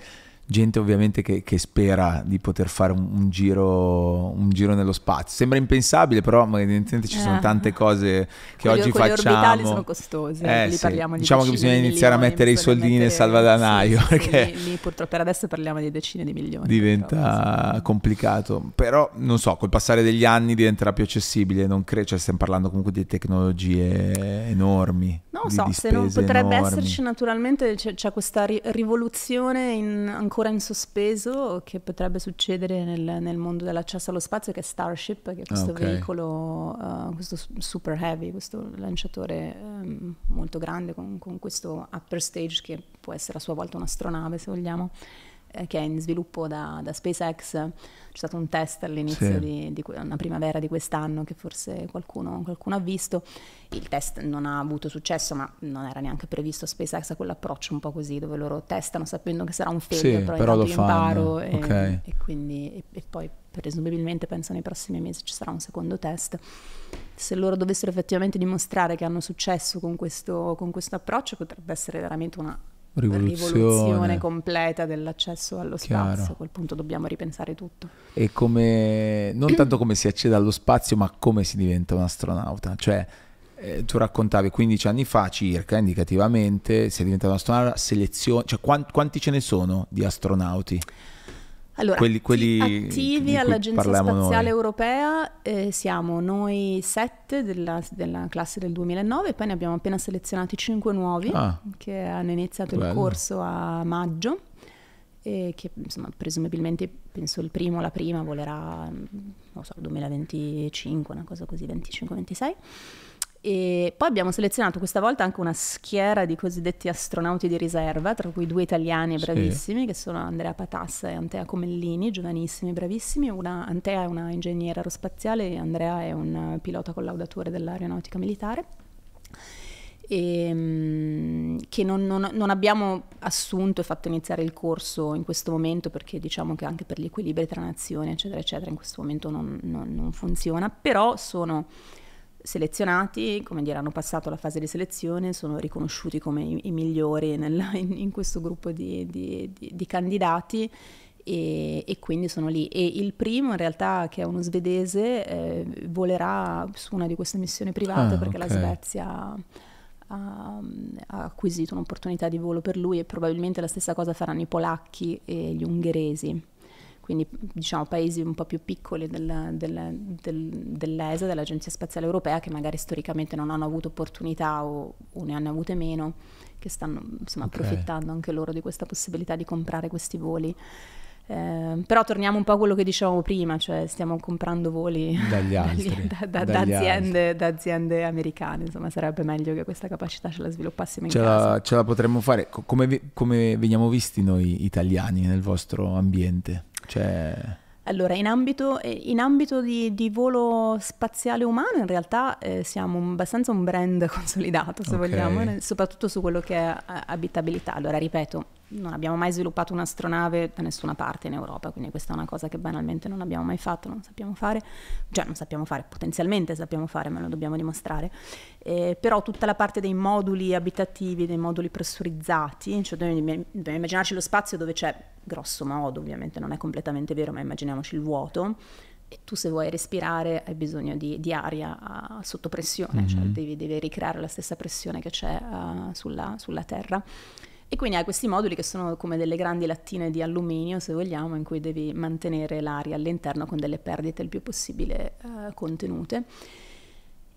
Speaker 1: gente ovviamente che, che, spera di poter fare un, un, giro, un, giro, nello spazio. Sembra impensabile, però evidentemente ci sono eh. tante cose che quelli, oggi quelli facciamo. Gli orbitali sono costosi, eh, sì. parliamo di Diciamo che bisogna iniziare a mettere i soldini mettere... nel salvadanaio. Sì, perché
Speaker 2: sì, lì, lì, purtroppo per adesso parliamo di decine di milioni.
Speaker 1: Diventa però, complicato, però non so, col passare degli anni diventerà più accessibile, non credo, cioè stiamo parlando comunque di tecnologie enormi. Non so, se non potrebbe enormi. esserci
Speaker 2: naturalmente, c'è, c'è questa ri- rivoluzione in, ancora ancora in sospeso che potrebbe succedere nel, nel mondo dell'accesso allo spazio, che è Starship, che è ah, questo okay. veicolo, uh, questo super heavy, questo lanciatore um, molto grande con, con questo upper stage che può essere a sua volta un'astronave se vogliamo. Eh, che è in sviluppo da, da SpaceX. C'è stato un test all'inizio sì. di, di una primavera di quest'anno che forse qualcuno, qualcuno, ha visto. Il test non ha avuto successo, ma non era neanche previsto SpaceX ha quell'approccio un po' così, dove loro testano sapendo che sarà un fail, sì, però, però lo imparo e, okay. e, quindi e, e poi presumibilmente penso nei prossimi mesi ci sarà un secondo test. Se loro dovessero effettivamente dimostrare che hanno successo con questo, con questo approccio, potrebbe essere veramente una rivoluzione, rivoluzione completa dell'accesso allo Chiaro. spazio. A quel punto dobbiamo ripensare tutto.
Speaker 1: E come, non tanto come si accede allo spazio, ma come si diventa un astronauta. Cioè, eh, tu raccontavi 15 anni fa circa, indicativamente, sei diventato un astronauta, selezione, cioè quanti, quanti ce ne sono di astronauti? Allora, quelli, quelli attivi all'Agenzia Spaziale noi.
Speaker 2: Europea eh, siamo noi sette della, della, classe del 2009, e poi ne abbiamo appena selezionati cinque nuovi ah, che hanno iniziato bello. il corso a maggio e che insomma, presumibilmente penso il primo, la prima volerà, non so, 2025, una cosa così, 25-26. E poi abbiamo selezionato questa volta anche una schiera di cosiddetti astronauti di riserva, tra cui due italiani bravissimi, sì. che sono Andrea Patassa e Antea Comellini, giovanissimi, bravissimi. Una, Antea è una ingegnere aerospaziale e Andrea è un pilota collaudatore dell'aeronautica militare. E, ehm, che non, non, non, abbiamo assunto e fatto iniziare il corso in questo momento perché diciamo che anche per gli equilibri tra nazioni eccetera eccetera in questo momento non, non funziona però sono selezionati, come dire, hanno passato la fase di selezione, sono riconosciuti come i, i migliori nel, in, in, questo gruppo di, di, di, di candidati e, e, quindi sono lì. E il primo in realtà, che è uno svedese, eh, volerà su una di queste missioni private ah, perché okay. la Svezia ha, acquisito un'opportunità di volo per lui e probabilmente la stessa cosa faranno i polacchi e gli ungheresi quindi diciamo paesi un po' più piccoli del, del, del, dell'ESA, dell'Agenzia Spaziale Europea, che magari storicamente non hanno avuto opportunità o, o ne hanno avute meno, che stanno insomma, okay. approfittando anche loro di questa possibilità di comprare questi voli. Eh, però torniamo un po' a quello che dicevamo prima, cioè stiamo comprando voli dagli altri, da, da, dagli da, aziende, altri. da, aziende, americane, insomma sarebbe meglio che questa capacità ce la sviluppassimo in ce casa.
Speaker 1: La, ce la potremmo fare, come, come veniamo visti noi italiani nel vostro ambiente? Cioè...
Speaker 2: Allora, in ambito, eh, in ambito di, di, volo spaziale umano, in realtà eh, siamo abbastanza un brand consolidato, se okay. vogliamo, soprattutto su quello che è eh, abitabilità. Allora, ripeto, non abbiamo mai sviluppato un'astronave da nessuna parte in Europa, quindi questa è una cosa che banalmente non abbiamo mai fatto, non sappiamo fare, cioè non sappiamo fare, potenzialmente sappiamo fare, ma lo dobbiamo dimostrare. Eh, però tutta la parte dei moduli abitativi, dei moduli pressurizzati, cioè dobbiamo, dobbiamo immaginarci lo spazio dove c'è, grosso modo ovviamente non è completamente vero, ma immaginiamoci il vuoto, e tu se vuoi respirare hai bisogno di, di aria uh, sotto pressione, cioè mm-hmm. cioè devi, devi, ricreare la stessa pressione che c'è uh, sulla, sulla terra. E quindi hai questi moduli che sono come delle grandi lattine di alluminio, se vogliamo, in cui devi mantenere l'aria all'interno con delle perdite il più possibile eh, contenute.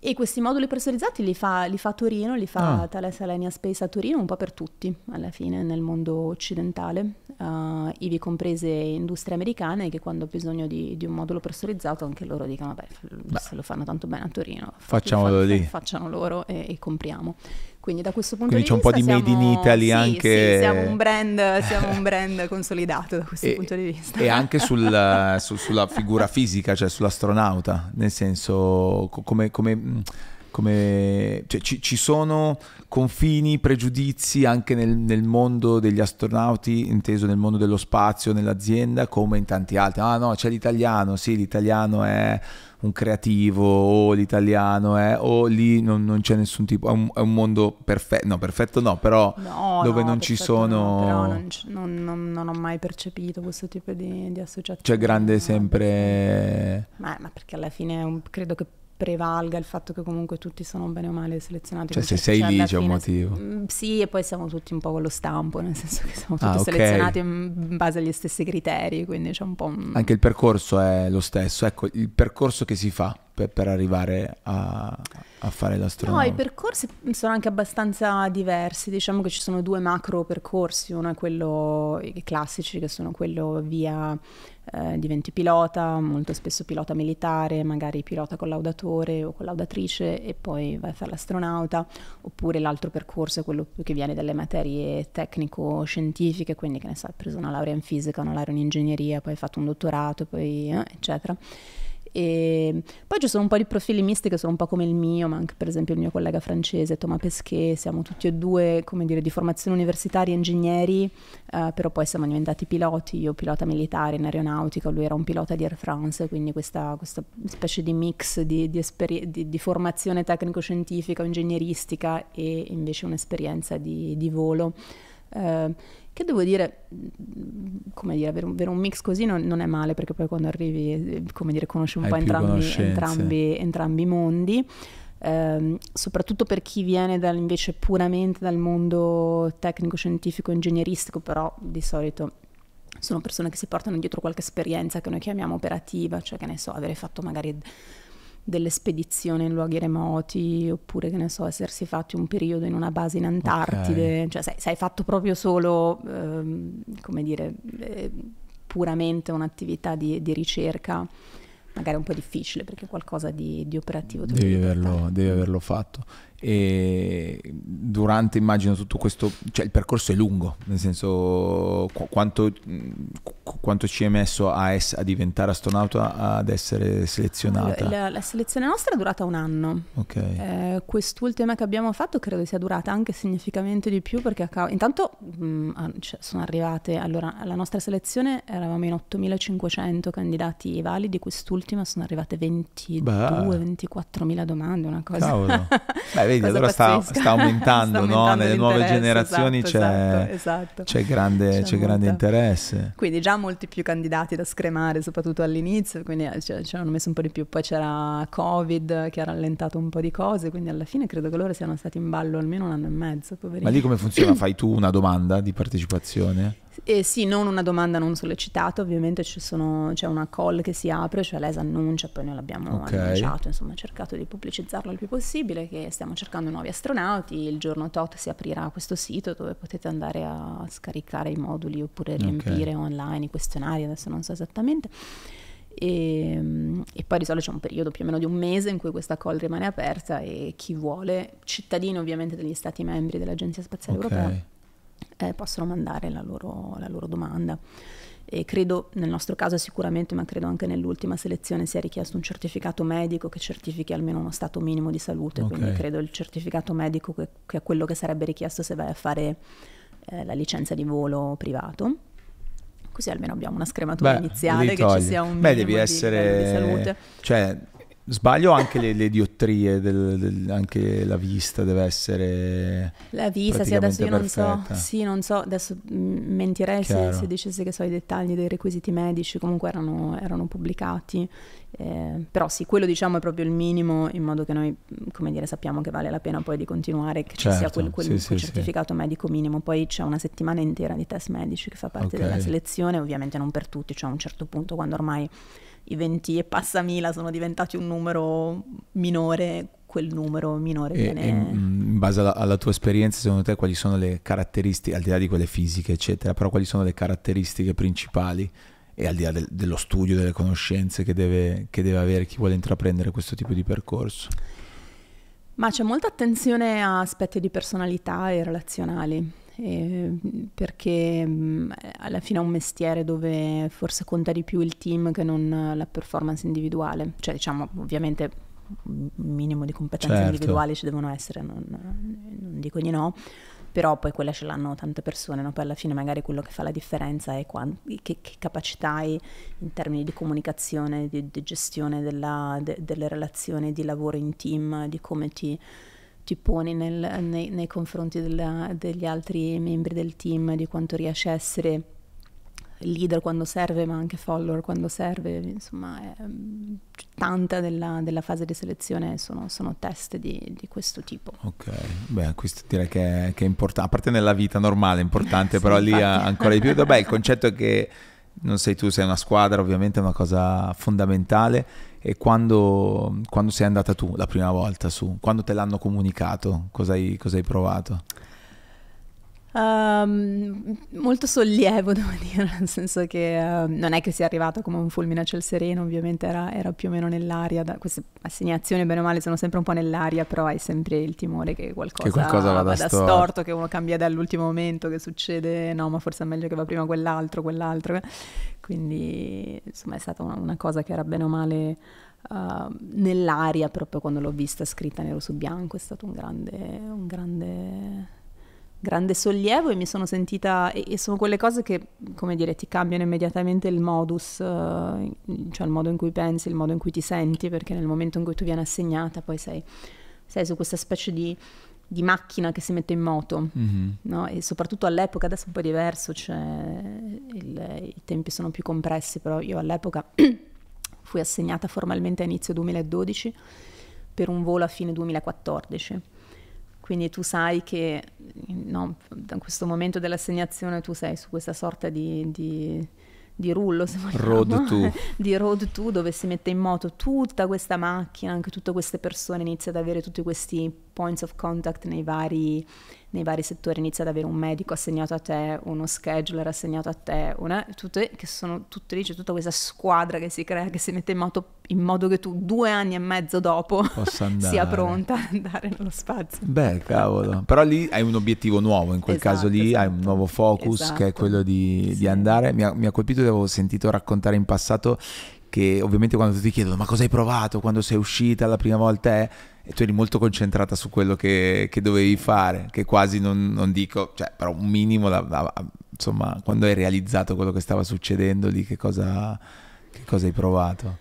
Speaker 2: E questi moduli pressurizzati li fa, li fa Torino, li fa ah. Thales Alenia Space a Torino, un po' per tutti alla fine nel mondo occidentale, uh, ivi comprese industrie americane che quando hanno bisogno di, di, un modulo pressurizzato anche loro dicono vabbè se lo fanno tanto bene a Torino, facciamolo lì. Facciano loro e, e compriamo. Quindi da questo punto Quindi di vista... Quindi c'è un po' di siamo, Made in Italy sì, anche... Sì, siamo un brand, siamo un brand consolidato da questo e, punto di vista. E anche
Speaker 1: sul, su, sulla figura fisica, cioè sull'astronauta, nel senso come, come come, cioè, ci, ci, sono confini, pregiudizi anche nel, nel, mondo degli astronauti, inteso nel mondo dello spazio, nell'azienda, come in tanti altri. Ah no, c'è l'italiano, sì, l'italiano è un creativo, o l'italiano è, o lì non, non c'è nessun tipo, è un, è un mondo perfetto, no, perfetto no, però no, dove no, non ci sono... No,
Speaker 2: non, non, non, ho mai percepito questo tipo di, di associazione.
Speaker 1: C'è grande sempre...
Speaker 2: Ma, ma perché alla fine credo che prevalga il fatto che comunque tutti sono bene o male selezionati. Cioè se cioè, sei lì c'è un motivo. Mm, sì, e poi siamo tutti un po' con lo stampo, nel senso che siamo ah, tutti ah, okay. selezionati in base agli stessi criteri, quindi c'è un po'... Un... Anche
Speaker 1: il percorso è lo stesso, ecco il percorso che si fa per, per arrivare a, a fare l'astronauta? No, i
Speaker 2: percorsi sono anche abbastanza diversi, diciamo che ci sono due macro percorsi, uno è quello, i classici che sono quello via eh, diventi pilota, molto spesso pilota militare, magari pilota collaudatore o collaudatrice e poi vai a fare l'astronauta, oppure l'altro percorso è quello che viene dalle materie tecnico-scientifiche, quindi che ne so, hai preso una laurea in fisica, una laurea in ingegneria, poi hai fatto un dottorato, poi eh, eccetera. E poi ci sono un po' di profili misti che sono un po' come il mio, ma anche per esempio il mio collega francese Thomas Pesquet, siamo tutti e due come dire, di formazione universitaria, ingegneri, eh, però poi siamo diventati piloti, io pilota militare in aeronautica, lui era un pilota di Air France, quindi questa, questa specie di mix di, di, esper- di, di formazione tecnico-scientifica o ingegneristica e invece un'esperienza di, volo. Eh, che devo dire, mm, come dire, avere un, avere un mix così non, non, è male perché poi quando arrivi, eh, come dire, conosci un Hai po' entrambi, entrambi, entrambi i mondi. Eh, soprattutto per chi viene dal, invece puramente dal mondo tecnico, scientifico, ingegneristico, però di solito sono persone che si portano dietro qualche esperienza che noi chiamiamo operativa, cioè che ne so, avere fatto magari delle spedizioni in luoghi remoti, oppure che ne so, essersi fatti un periodo in una base in Antartide, okay. cioè sei, sei, fatto proprio solo, ehm, come dire, eh, puramente un'attività di, di, ricerca, magari un po' difficile perché qualcosa di, di operativo. Devi
Speaker 1: averlo, devi averlo fatto e durante immagino tutto questo cioè il percorso è lungo nel senso qu- quanto, qu- quanto, ci è messo a, es- a, diventare astronauta ad essere selezionata la,
Speaker 2: la, selezione nostra è durata un anno okay. eh, quest'ultima che abbiamo fatto credo sia durata anche significativamente di più perché ca- intanto mh, mm, cioè sono arrivate allora alla nostra selezione eravamo in 8500 candidati validi quest'ultima sono arrivate 22 24.000 domande una cosa Cavolo.
Speaker 1: Beh, vedi, Cosa allora sta, sta, aumentando, sta, aumentando, no? nelle nuove generazioni esatto, c'è, esatto, esatto. c'è, grande, c'è, c'è grande interesse.
Speaker 2: Quindi già molti più candidati da scremare, soprattutto all'inizio, quindi cioè, eh, ci hanno messo un po' di più, poi c'era Covid che ha rallentato un po' di cose, quindi alla fine credo che loro siano stati in ballo almeno un anno e mezzo, poverino. Ma lì come funziona?
Speaker 1: Fai tu una domanda di partecipazione?
Speaker 2: Eh, sì, non una domanda non sollecitata, ovviamente sono, c'è una call che si apre, cioè l'ESA annuncia, poi noi l'abbiamo okay. annunciato, insomma, cercato di pubblicizzarlo il più possibile, che stiamo cercando nuovi astronauti, il giorno tot si aprirà questo sito dove potete andare a scaricare i moduli oppure riempire okay. online i questionari, adesso non so esattamente. E, ehm, e, poi di solito c'è un periodo più o meno di un mese in cui questa call rimane aperta e chi vuole, cittadini ovviamente degli stati membri dell'Agenzia Spaziale okay. Europea, eh, possono mandare la loro, la loro domanda. E credo nel nostro caso sicuramente, ma credo anche nell'ultima selezione sia richiesto un certificato medico che certifichi almeno uno stato minimo di salute, okay. quindi credo il certificato medico che, che, è quello che sarebbe richiesto se vai a fare eh, la licenza di volo privato. Così almeno abbiamo una scrematura Beh, iniziale che ci sia un Beh, devi essere... di, di salute.
Speaker 1: Cioè Sbaglio anche le, le diottrie, del, del, anche la vista deve essere.
Speaker 2: La vista, sì, adesso io perfetta. non so. Sì, non so, adesso mentirei se, se, dicessi che so i dettagli dei requisiti medici, comunque erano, erano pubblicati. Eh, però sì, quello diciamo è proprio il minimo in modo che noi, come dire, sappiamo che vale la pena poi di continuare, che ci sia certo. quel, quel, sì, quel sì, certificato sì. medico minimo. Poi c'è una settimana intera di test medici che fa parte okay. della selezione, ovviamente non per tutti, cioè a un certo punto quando ormai i 20 e passa mila sono diventati un numero minore, quel numero minore e, viene...
Speaker 1: in base alla, alla, tua esperienza, secondo te quali sono le caratteristiche, al di là di quelle fisiche, eccetera, però quali sono le caratteristiche principali e al di là del, dello studio, delle conoscenze che deve, che deve avere chi vuole intraprendere questo tipo di percorso?
Speaker 2: Ma c'è molta attenzione a aspetti di personalità e relazionali eh, perché alla fine è un mestiere dove forse conta di più il team che non la performance individuale, cioè diciamo ovviamente un minimo di competenze certo. individuali ci devono essere, non, non, dico di no, però poi quella ce l'hanno tante persone, no? poi alla fine magari quello che fa la differenza è quanti, che, che, capacità hai in termini di comunicazione, di, di gestione della, de, delle relazioni, di lavoro in team, di come ti ti poni nel, nei, nei, confronti della, degli altri membri del team, di quanto riesci a essere leader quando serve, ma anche follower quando serve, insomma, è, mm, tanta della, della, fase di selezione sono, sono test di, di, questo tipo.
Speaker 1: Ok, beh, questo direi che è, è importante, a parte nella vita normale è importante, sì, però infatti. lì ancora di più. Vabbè, il concetto è che non sei tu, sei una squadra, ovviamente è una cosa fondamentale e quando, quando sei andata tu la prima volta su, quando te l'hanno comunicato, cosa hai, cosa hai provato?
Speaker 2: Um, molto sollievo, devo dire, nel senso che uh, non è che sia arrivato come un fulmine a ciel sereno, ovviamente era, era più o meno nell'aria. Da, queste assegnazioni, bene o male, sono sempre un po' nell'aria, però hai sempre il timore che qualcosa, che qualcosa vada, vada storto. storto. che uno cambia dall'ultimo momento, che succede, no, ma forse è meglio che va prima quell'altro, quell'altro. Quindi, insomma, è stata una, una cosa che era bene o male. Uh, nell'aria proprio quando l'ho vista scritta nero su bianco è stato un grande, un grande grande sollievo e mi sono sentita e, e, sono quelle cose che come dire ti cambiano immediatamente il modus uh, cioè il modo in cui pensi il modo in cui ti senti perché nel momento in cui tu vieni assegnata poi sei, sei su questa specie di, di, macchina che si mette in moto mm-hmm. no? e soprattutto all'epoca adesso è un po' diverso cioè il, i tempi sono più compressi però io all'epoca fui assegnata formalmente a inizio 2012 per un volo a fine 2014 quindi tu sai che mm, no, da questo momento dell'assegnazione tu sei su questa sorta di, di, di rullo, se vogliamo, road to. di road to, dove si mette in moto tutta questa macchina, anche tutte queste persone, inizia ad avere tutti questi points of contact nei vari nei vari settori inizi ad avere un medico assegnato a te, uno scheduler assegnato a te, una, tutte, che sono tutte lì, c'è tutta questa squadra che si crea, che si mette in moto in modo che tu due anni e mezzo dopo
Speaker 1: sia pronta
Speaker 2: ad andare nello spazio. Beh,
Speaker 1: cavolo, però lì hai un obiettivo nuovo, in quel esatto, caso lì esatto. hai un esatto. nuovo focus esatto. che è quello di, sì. di andare. Mi ha, mi ha colpito, avevo sentito raccontare in passato che ovviamente quando ti chiedono ma cosa hai provato quando sei uscita la prima volta è e tu eri molto concentrata su quello che, che dovevi fare, che quasi non, non, dico, cioè, però un minimo, la, la, insomma, quando hai realizzato quello che stava succedendo lì, che cosa, che cosa hai provato?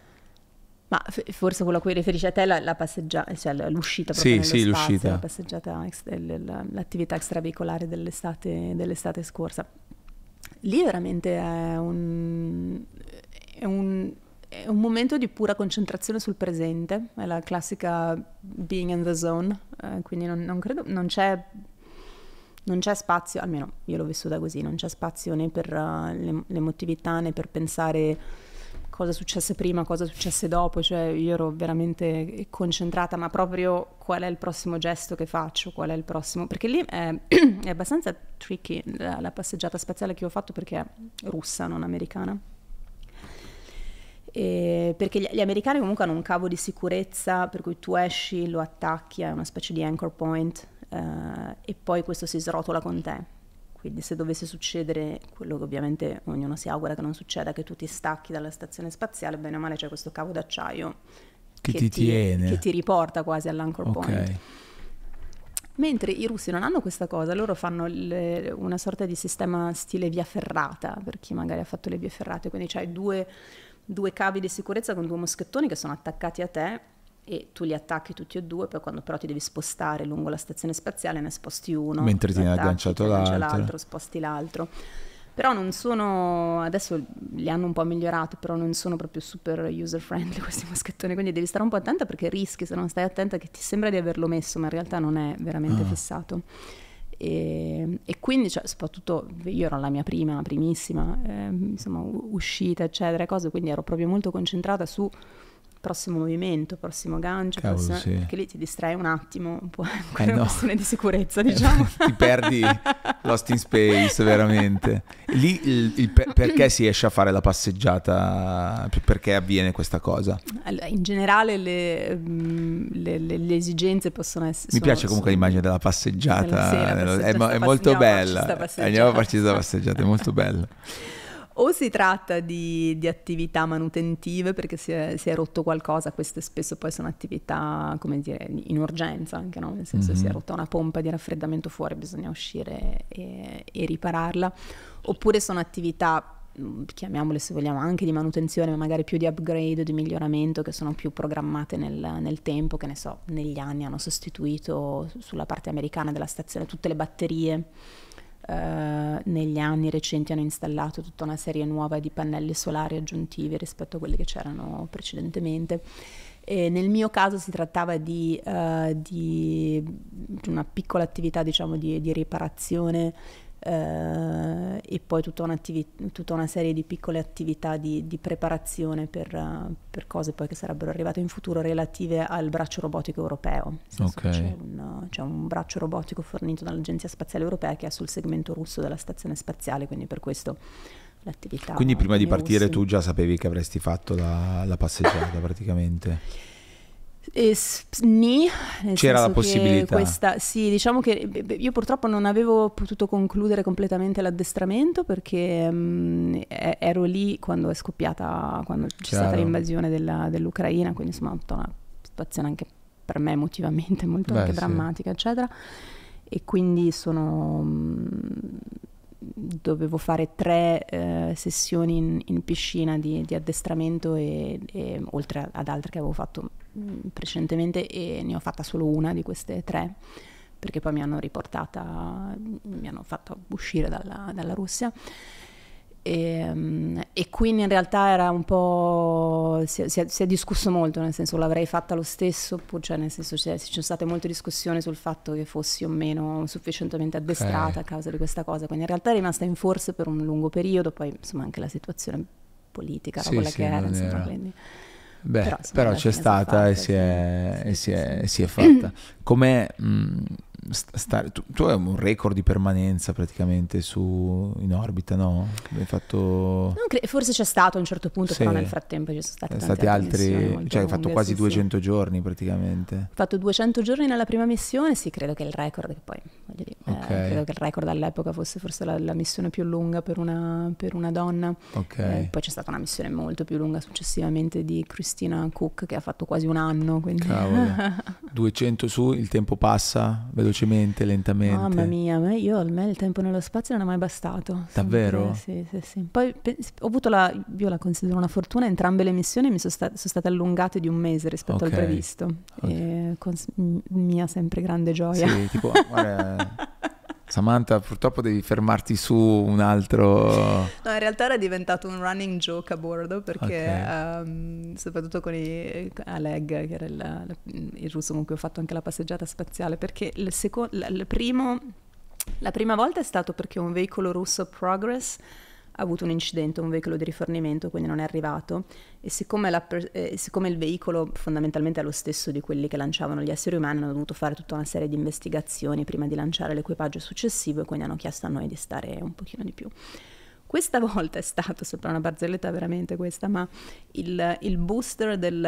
Speaker 2: Ma forse quello a cui riferisci a te la, la passeggiata, cioè l'uscita proprio sì, sì, spazio, la passeggiata, l'attività extraveicolare dell'estate, dell'estate scorsa. Lì veramente è un, è un è un momento di pura concentrazione sul presente, è la classica being in the zone, eh, quindi non, non, credo, non c'è, non c'è spazio, almeno io l'ho vissuta così, non c'è spazio né per uh, l'emotività né per pensare cosa successe prima, cosa successe dopo, cioè io ero veramente concentrata, ma proprio qual è il prossimo gesto che faccio, qual è il prossimo, perché lì è, è abbastanza tricky la, la passeggiata spaziale che ho fatto perché è russa, non americana eh, perché gli, gli, americani comunque hanno un cavo di sicurezza per cui tu esci, lo attacchi, è una specie di anchor point eh, e poi questo si srotola con te. Quindi se dovesse succedere quello che ovviamente ognuno si augura che non succeda, che tu ti stacchi dalla stazione spaziale, bene o male c'è questo cavo d'acciaio che, che ti, tiene. Che ti riporta quasi all'anchor okay. point. Mentre i russi non hanno questa cosa, loro fanno le, una sorta di sistema stile via ferrata, per chi magari ha fatto le vie ferrate, quindi c'hai due due cavi di sicurezza con due moschettoni che sono attaccati a te e tu li attacchi tutti e due, poi quando però ti devi spostare lungo la stazione spaziale ne sposti uno. Mentre ti ne hai agganciato l'altro. l'altro. Sposti l'altro. Però non sono, adesso li hanno un po' migliorati, però non sono proprio super user friendly questi moschettoni, quindi devi stare un po' attenta perché rischi se non stai attenta che ti sembra di averlo messo, ma in realtà non è veramente ah. fissato. E, e quindi, cioè, soprattutto io ero alla mia prima, primissima eh, insomma, uscita, eccetera, cose, quindi ero proprio molto concentrata su prossimo movimento, prossimo gancio, Cavolo, prossimo... Sì. perché lì ti distrai un attimo, un po' eh no. una questione di sicurezza, eh, diciamo. ti
Speaker 1: perdi Lost in Space, veramente. Lì il, il per- perché si riesce a fare la passeggiata? Perché avviene questa cosa?
Speaker 2: Allora, in generale le, mm, le, le, le, esigenze possono essere... Mi piace comunque sono...
Speaker 1: l'immagine della passeggiata, sera, eh, passeggiata è, è, molto bella. Andiamo a farci questa passeggiata, è molto bella.
Speaker 2: o si tratta di, di attività manutentive perché si è, si è, rotto qualcosa, queste spesso poi sono attività, come dire, in urgenza anche, no? nel senso mm-hmm. si è mm-hmm. rotta una pompa di raffreddamento fuori, bisogna uscire e, e ripararla, oppure sono attività mm, chiamiamole se vogliamo anche di manutenzione, ma magari più di upgrade o di miglioramento che sono più programmate nel, nel, tempo, che ne so, negli anni hanno sostituito sulla parte americana della stazione tutte le batterie eh, negli anni recenti hanno installato tutta una serie nuova di pannelli solari aggiuntivi rispetto a quelli che c'erano precedentemente. E nel mio caso si trattava di, uh, di una piccola attività diciamo, di, di riparazione eh, e poi tutta, tutta, una serie di piccole attività di, di preparazione per, per, cose poi che sarebbero arrivate in futuro relative al braccio robotico europeo. Okay. C'è, un, c'è, un, braccio robotico fornito dall'Agenzia Spaziale Europea che è sul segmento russo della stazione spaziale, quindi per questo l'attività. Quindi prima di partire russi. tu
Speaker 1: già sapevi che avresti fatto la, la passeggiata praticamente.
Speaker 2: Eh, Ni, C'era la possibilità. Questa, sì, diciamo che io purtroppo non avevo potuto concludere completamente l'addestramento perché mh, mhmm, ero lì quando è scoppiata, quando c'è Chiaro. stata l'invasione della, dell'Ucraina, quindi insomma tutta una situazione anche per me emotivamente molto Beh, drammatica, sì. eccetera. E quindi sono... Mh, mhmm, dovevo fare tre eh, sessioni in, in piscina di, di addestramento e, e, oltre ad altre che avevo fatto mm, precedentemente e ne ho fatta solo una di queste tre perché poi mi hanno riportata, mi hanno fatto uscire dalla, dalla Russia e, ehm, e, quindi in realtà era un po'. Si è, si, è, si, è, discusso molto, nel senso l'avrei fatta lo stesso, oppure cioè, nel senso ci sono state molte discussioni sul fatto che fossi o meno sufficientemente addestrata okay. a causa di questa cosa. Quindi in realtà è rimasta in forza per un lungo periodo, poi insomma anche la situazione politica era sì, quella sì, che era, insomma, Quindi... Beh, però, però c'è stata fatta, e,
Speaker 1: si è, sì, e si è, fatta. Come mm, stare, tu, tu, hai un record di permanenza praticamente su, in orbita, no? Hai fatto...
Speaker 2: Cre- forse c'è stato a un certo punto, sì. però nel frattempo ci sono stati, stati altri... Cioè hai fatto quasi sì, 200
Speaker 1: sì. giorni praticamente. Ho
Speaker 2: fatto 200 giorni nella prima missione, sì, credo che il record, che poi voglio dire,
Speaker 1: eh, okay. eh, credo che
Speaker 2: il record all'epoca fosse forse la, la missione più lunga per una, per una donna. Okay. Eh, poi c'è stata una missione molto più lunga successivamente di Christina Cook che ha fatto quasi un anno. Quindi...
Speaker 1: 200 su, il tempo passa velocemente velocemente, lentamente. Mamma
Speaker 2: mia, ma io, a me il tempo nello spazio non è mai bastato. Davvero? Sempre, sì, sì, sì. Poi ho avuto la, io la considero una fortuna, entrambe le missioni mi sono, sta- sono state allungate di un mese rispetto okay. al previsto, okay. con mia sempre grande gioia. Sì, tipo,
Speaker 1: guarda, Samantha, purtroppo devi fermarti su un altro...
Speaker 2: No, in realtà era diventato un running joke a bordo perché okay. um, soprattutto con i, Aleg, che era il, il, russo con cui ho fatto anche la passeggiata spaziale, perché il, seco- il primo, la prima volta è stato perché un veicolo russo Progress ha avuto un incidente, un veicolo di rifornimento, quindi non è arrivato. E siccome, la, eh, siccome il veicolo fondamentalmente è lo stesso di quelli che lanciavano gli esseri umani, hanno dovuto fare tutta una serie di investigazioni prima di lanciare l'equipaggio successivo e quindi hanno chiesto a noi di stare un pochino di più. Questa volta è stato, sopra una barzelletta veramente questa, ma il, il booster del,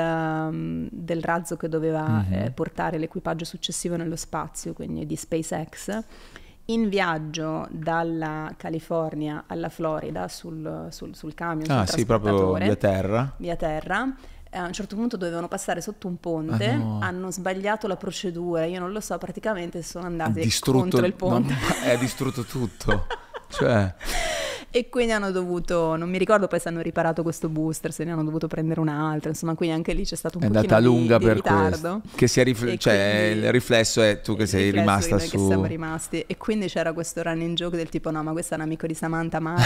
Speaker 2: mm, del, razzo che doveva mm-hmm. eh, portare l'equipaggio successivo nello spazio, quindi di SpaceX, in viaggio dalla California alla Florida sul, sul, sul camion. Ah, sul sì, proprio via terra. Via terra eh, a un certo punto dovevano passare sotto un ponte, ah no. hanno sbagliato la procedura, io non lo so, praticamente sono andati contro il ponte. No,
Speaker 1: è distrutto tutto. cioè
Speaker 2: e quindi hanno dovuto, non mi ricordo poi se hanno riparato questo booster, se ne hanno dovuto prendere un altro, insomma quindi anche lì c'è stato un è andata lunga di, per ritardo. Questo.
Speaker 1: Che sia rifle- cioè il riflesso è tu che sei rimasta su... Che siamo
Speaker 2: rimasti e quindi c'era questo running joke del tipo no ma questo è un amico di Samantha Mario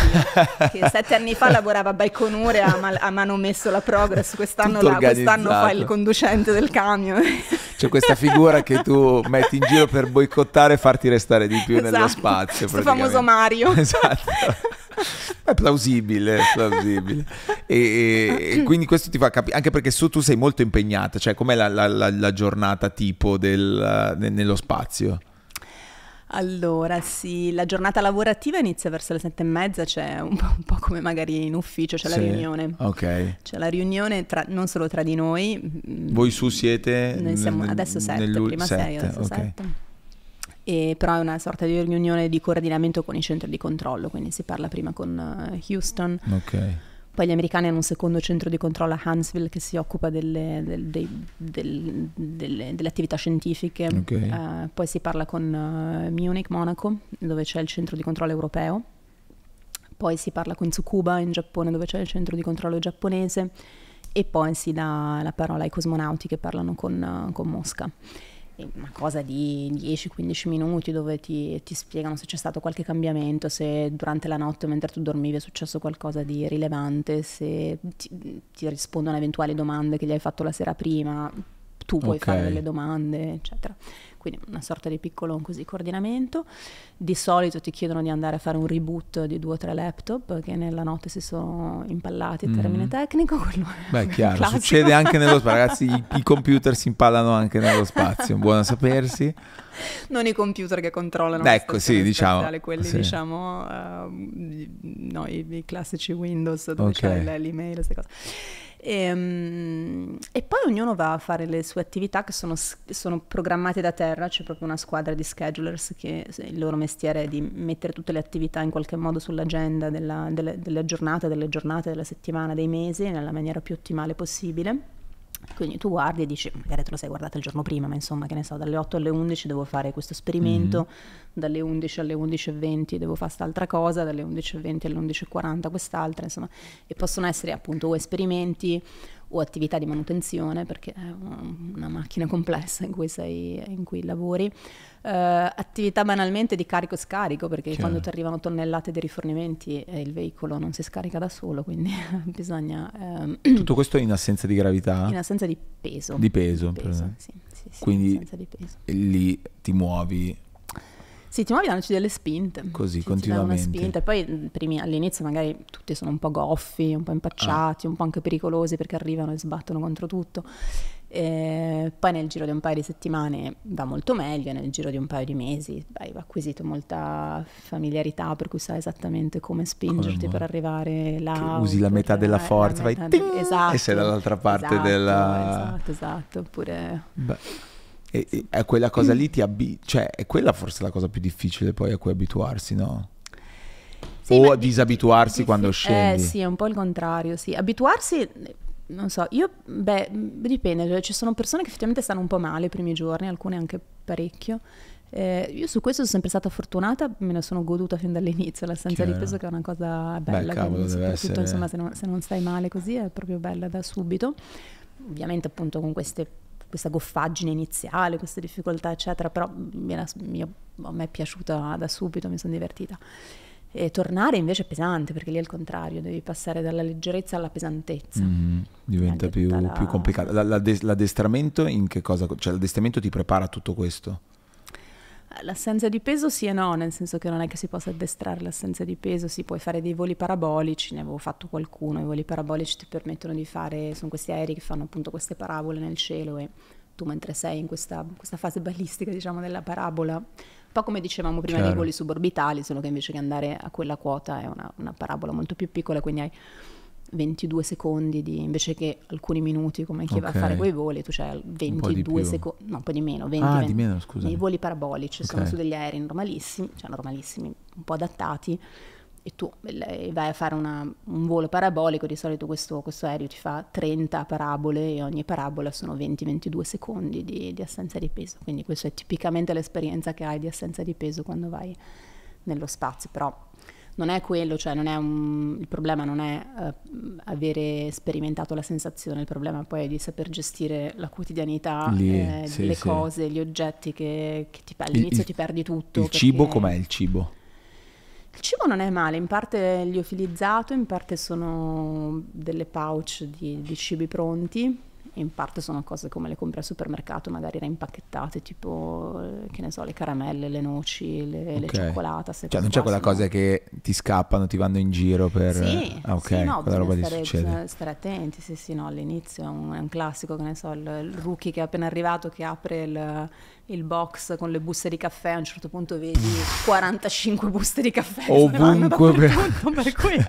Speaker 2: che sette anni fa lavorava a Baikonur e ha, mal- ha manomesso la Progress, quest'anno, la, quest'anno fa il conducente del camion.
Speaker 1: C'è questa figura che tu metti in giro per boicottare e farti restare di più esatto. nello spazio. Questo famoso Mario.
Speaker 2: Esatto.
Speaker 1: È plausibile, è plausibile. E, e, quindi questo ti fa capire, anche perché su tu sei molto impegnata, cioè com'è la, la, la, la giornata tipo del, ne, nello spazio?
Speaker 2: Allora, sì, la giornata lavorativa inizia verso le sette e mezza, c'è cioè un, un po', come magari in ufficio, c'è sì, la riunione.
Speaker 1: Ok. C'è
Speaker 2: la riunione tra, non solo tra di noi. Mm,
Speaker 1: Voi su siete? Noi siamo adesso sette, prima sette, sei, adesso okay. sette
Speaker 2: e però è una sorta di riunione di coordinamento con i centri di controllo, quindi si parla prima con eh, Houston. Okay. Poi gli americani hanno un secondo centro di controllo a Huntsville che si occupa delle, del, dei, del, delle, delle attività scientifiche. Okay. Uh, poi si parla con uh, Munich, Monaco, dove c'è il centro di controllo europeo. Poi si parla con Tsukuba in Giappone, dove c'è il centro di controllo giapponese. E poi si dà la parola ai cosmonauti che parlano con, uh, con Mosca. Eh, una cosa di 10-15 minuti dove ti, ti, spiegano se c'è stato qualche cambiamento, se durante la notte mentre tu dormivi è successo qualcosa di rilevante, se ti, ti rispondono a eventuali domande che gli hai fatto la sera prima, tu puoi okay. fare delle domande, eccetera quindi una sorta di piccolo così, coordinamento. Di solito ti chiedono di andare a fare un reboot di due o tre laptop che nella notte si sono impallati, mm-hmm. termine mm. tecnico. Quello
Speaker 1: Beh, chiaro, classico. succede anche nello spazio, ragazzi, i, i, computer si impallano anche nello spazio, buono a sapersi.
Speaker 2: Non i computer che controllano ecco, sì, diciamo, quelli sì. diciamo uh, no, i, i, classici Windows dove okay. c'è l'email, queste cose. E, ehm, e, poi ognuno va a fare le sue attività che sono, sono, programmate da terra, c'è proprio una squadra di schedulers che il loro mestiere è di mettere tutte le attività in qualche modo sull'agenda della, delle, delle giornate, delle giornate, della settimana, dei mesi nella maniera più ottimale possibile. Quindi tu guardi e dici, magari te lo sei guardato il giorno prima, ma insomma, che ne so, dalle 8 alle 11 devo fare questo esperimento, mm-hmm. dalle 11 alle 11.20 devo fare quest'altra cosa, dalle 11.20 alle 11.40 quest'altra, insomma, e possono essere appunto o esperimenti o attività di manutenzione, perché è una macchina complessa in cui, sei, in cui lavori, uh, attività banalmente di carico e scarico, perché Chiaro. quando ti arrivano tonnellate di rifornimenti eh, il veicolo non si scarica da solo, quindi bisogna... Um,
Speaker 1: Tutto questo in assenza di gravità? In
Speaker 2: assenza di peso. Di peso, di peso sì, sì, sì, quindi
Speaker 1: lì ti muovi
Speaker 2: sì, ti muovi dandoci delle spinte. Così, cioè, continuamente. Una spinta. poi primi, all'inizio magari tutti sono un po' goffi, un po' impacciati, ah. un po' anche pericolosi perché arrivano e sbattono contro tutto. E poi nel giro di un paio di settimane va molto meglio, nel giro di un paio di mesi hai acquisito molta familiarità per cui sai esattamente come spingerti come per arrivare là. usi
Speaker 1: la metà della forza, la metà fai ting, esatto, e sei dall'altra parte esatto, della... Esatto,
Speaker 2: esatto, oppure...
Speaker 1: Beh. E, e, quella cosa mm. lì ti abbi... Cioè, è quella forse la cosa più difficile poi a cui abituarsi, no? Sì, o a disabituarsi diffi- quando scende. Eh sì, è
Speaker 2: un po' il contrario, sì. Abituarsi, non so, io, beh, dipende. Cioè, ci sono persone che effettivamente stanno un po' male i primi giorni, alcune anche parecchio. Eh, io su questo sono sempre stata fortunata, me ne sono goduta fin dall'inizio, la stanza di peso che è una cosa bella, Beh, cavolo, soprattutto insomma, se, non, se non stai male così è proprio bella da subito ovviamente appunto con queste questa goffaggine iniziale, queste difficoltà, eccetera, però era, io, a me è piaciuta da subito, mi sono divertita. E tornare invece è pesante, perché lì è il contrario, devi passare dalla leggerezza alla pesantezza.
Speaker 1: Mm-hmm. diventa più, la... più, complicato. l'addestramento in che cosa? Cioè l'addestramento ti prepara a tutto questo?
Speaker 2: L'assenza di peso sì e no, nel senso che non è che si possa addestrare l'assenza di peso, si può fare dei voli parabolici, ne avevo fatto qualcuno, i voli parabolici ti permettono di fare, sono questi aerei che fanno appunto queste parabole nel cielo e tu mentre sei in questa, questa fase ballistica diciamo della parabola, un po' come dicevamo prima Chiaro. dei voli suborbitali, solo che invece che andare a quella quota è una, una parabola molto più piccola, quindi hai 22 secondi di, invece che alcuni minuti come chi okay. va a fare quei voli, tu c'hai 22 secondi, no un po' di meno, 20, ah, 20 di meno, scusa. I voli parabolici okay. sono su degli aerei normalissimi, cioè normalissimi, un po' adattati, e tu vai a fare una, un volo parabolico, di solito questo, questo, aereo ti fa 30 parabole e ogni parabola sono 20-22 secondi di, di assenza di peso, quindi questa è tipicamente l'esperienza che hai di assenza di peso quando vai nello spazio, però non è quello, cioè non è un, il problema non è uh, avere sperimentato la sensazione, il problema poi è di saper gestire la quotidianità, Lì, eh, sì, le sì. cose, gli oggetti che, che ti, all'inizio il, ti perdi tutto. Il perché... cibo com'è il cibo? Il cibo non è male, in parte li ho liofilizzato, in parte sono delle pouch di, di cibi pronti in parte sono cose come le compri al supermercato, magari reimpacchettate, tipo, eh, che ne so, le caramelle, le noci, le, okay. le cioccolate. Cioè non c'è quella sono... cosa
Speaker 1: che ti scappano, ti vanno in giro per... Sì, eh, ah, okay, sì, no, quella roba stare, succede.
Speaker 2: stare attenti, sì, sì, no, all'inizio è un, è un classico, che ne so, il, il rookie che è appena arrivato, che apre il il box con le buste di caffè, a un certo punto vedi 45 buste di caffè ovunque per... per cui.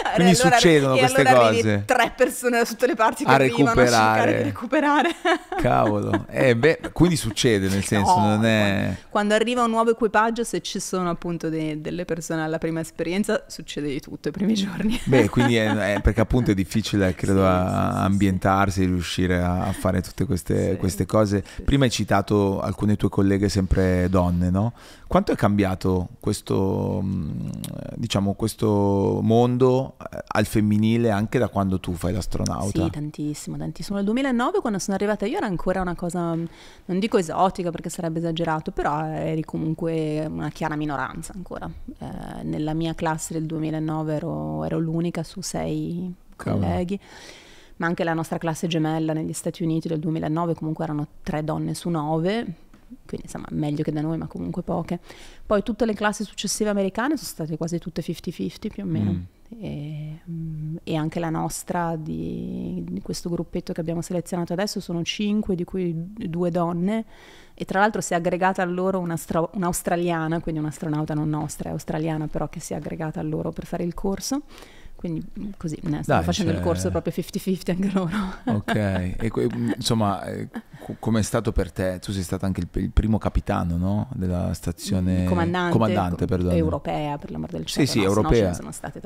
Speaker 2: Cioè, quindi allora, succedono queste allora cose. Tre persone da tutte le parti che a recuperare. di recuperare.
Speaker 1: Cavolo. Eh, beh, quindi succede nel senso, no, non è...
Speaker 2: Quando arriva un nuovo equipaggio, se ci sono appunto de- delle persone alla prima esperienza, succede di tutto i primi giorni. Beh, quindi è,
Speaker 1: è perché appunto è difficile, credo, sì, a- sì, ambientarsi, sì. riuscire a fare tutte queste, queste cose. Prima hai citato alcune tue colleghe sempre donne, no? Quanto è cambiato questo, mm, diciamo, questo mondo eh, al femminile anche da quando tu fai l'astronauta? Sì,
Speaker 2: tantissimo, tantissimo. Nel 2009 quando sono arrivata io era ancora una cosa, mm, non dico esotica perché sarebbe esagerato, però eh, eri comunque una chiara minoranza ancora. Eh, nella mia classe del 2009 ero, ero l'unica su sei Cavolo. colleghi ma anche la nostra classe gemella negli Stati Uniti del 2009 comunque erano tre donne su nove, quindi insomma meglio che da noi, ma comunque poche. Poi tutte le classi successive americane sono state quasi tutte 50-50 più o meno. Mm. E, mm, e, anche la nostra di, di, questo gruppetto che abbiamo selezionato adesso sono cinque di cui due donne e tra l'altro si è aggregata a loro un'australiana, quindi un'astronauta non nostra, è australiana però che si è aggregata a loro per fare il corso quindi mm, così, stanno facendo cioè... il corso proprio 50-50 anche loro.
Speaker 1: Ok, e, mm, insomma, eh, com'è stato per te? Tu sei stato anche il, il primo capitano no? della stazione comandante, comandante com- europea,
Speaker 2: per l'amor del cielo. Sì, sì, no, europea.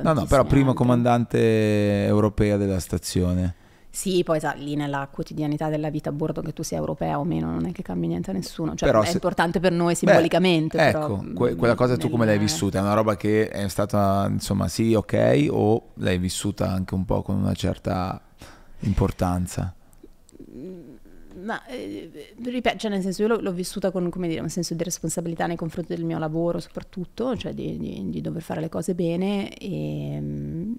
Speaker 2: No, no, però primo
Speaker 1: comandante europea della stazione.
Speaker 2: Sì, poi sa, lì nella quotidianità della vita a bordo, che tu sia europea o meno, non è che cambi niente a nessuno. Cioè, però è se... importante per noi simbolicamente. Beh, però, ecco, mm, que-
Speaker 1: quella cosa nel... tu come l'hai vissuta? È una roba che è stata, insomma, sì, ok, o l'hai vissuta anche un po' con una certa importanza?
Speaker 2: Mm, ma eh, eh, ripeto, cioè nel senso io l'ho, l'ho vissuta con dire, un senso di responsabilità nei confronti del mio lavoro soprattutto, cioè di, di, di dover fare le cose bene e ehm,